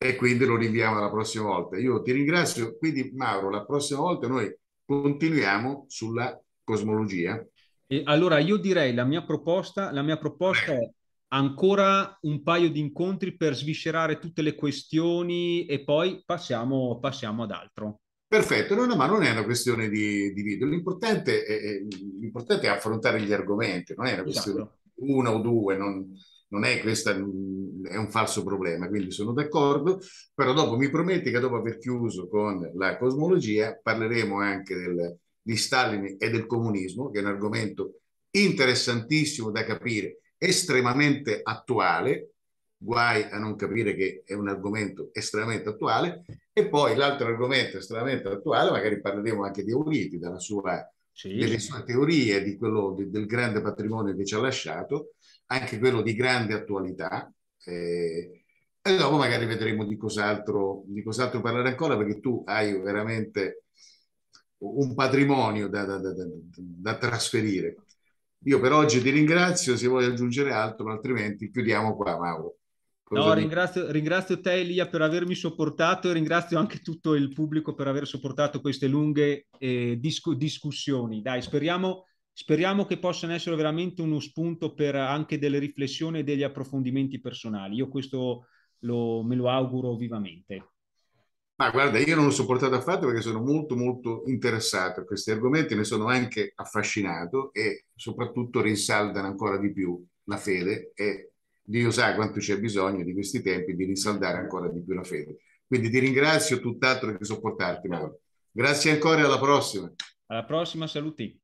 E quindi lo rinviamo alla prossima volta. Io ti ringrazio. Quindi, Mauro, la prossima volta noi continuiamo sulla cosmologia. E allora io direi la mia proposta, la mia proposta è ancora un paio di incontri per sviscerare tutte le questioni e poi passiamo, passiamo ad altro. Perfetto, non è, ma non è una questione di, di video, l'importante è, è, l'importante è, affrontare gli argomenti, non è una questione esatto. di uno o due, non, non è questo è un falso problema, quindi sono d'accordo, però dopo mi prometti che dopo aver chiuso con la cosmologia parleremo anche del, di Stalin e del comunismo, che è un argomento interessantissimo da capire estremamente attuale, guai a non capire che è un argomento estremamente attuale, e poi l'altro argomento estremamente attuale, magari parleremo anche di Euriti, della sua, sì. delle sue teorie, di quello, di, del grande patrimonio che ci ha lasciato, anche quello di grande attualità. Eh, e dopo magari vedremo di cos'altro, di cos'altro parlare ancora, perché tu hai veramente un patrimonio da, da, da, da trasferire. Io per oggi ti ringrazio, se vuoi aggiungere altro, altrimenti chiudiamo qua, Mauro. no, ringrazio, ringrazio, te Elia per avermi sopportato e ringrazio anche tutto il pubblico per aver sopportato queste lunghe eh, discu- discussioni. Dai, speriamo, speriamo, che possano essere veramente uno spunto per anche delle riflessioni e degli approfondimenti personali. Io questo lo, me lo auguro vivamente. Ma guarda, io non l'ho sopportato affatto perché sono molto molto interessato a questi argomenti, ne sono anche affascinato e soprattutto rinsaldano ancora di più la fede e Dio sa quanto c'è bisogno di questi tempi di rinsaldare ancora di più la fede. Quindi ti ringrazio tutt'altro che sopportarti, Mauro. Grazie ancora e alla prossima. Alla prossima, saluti.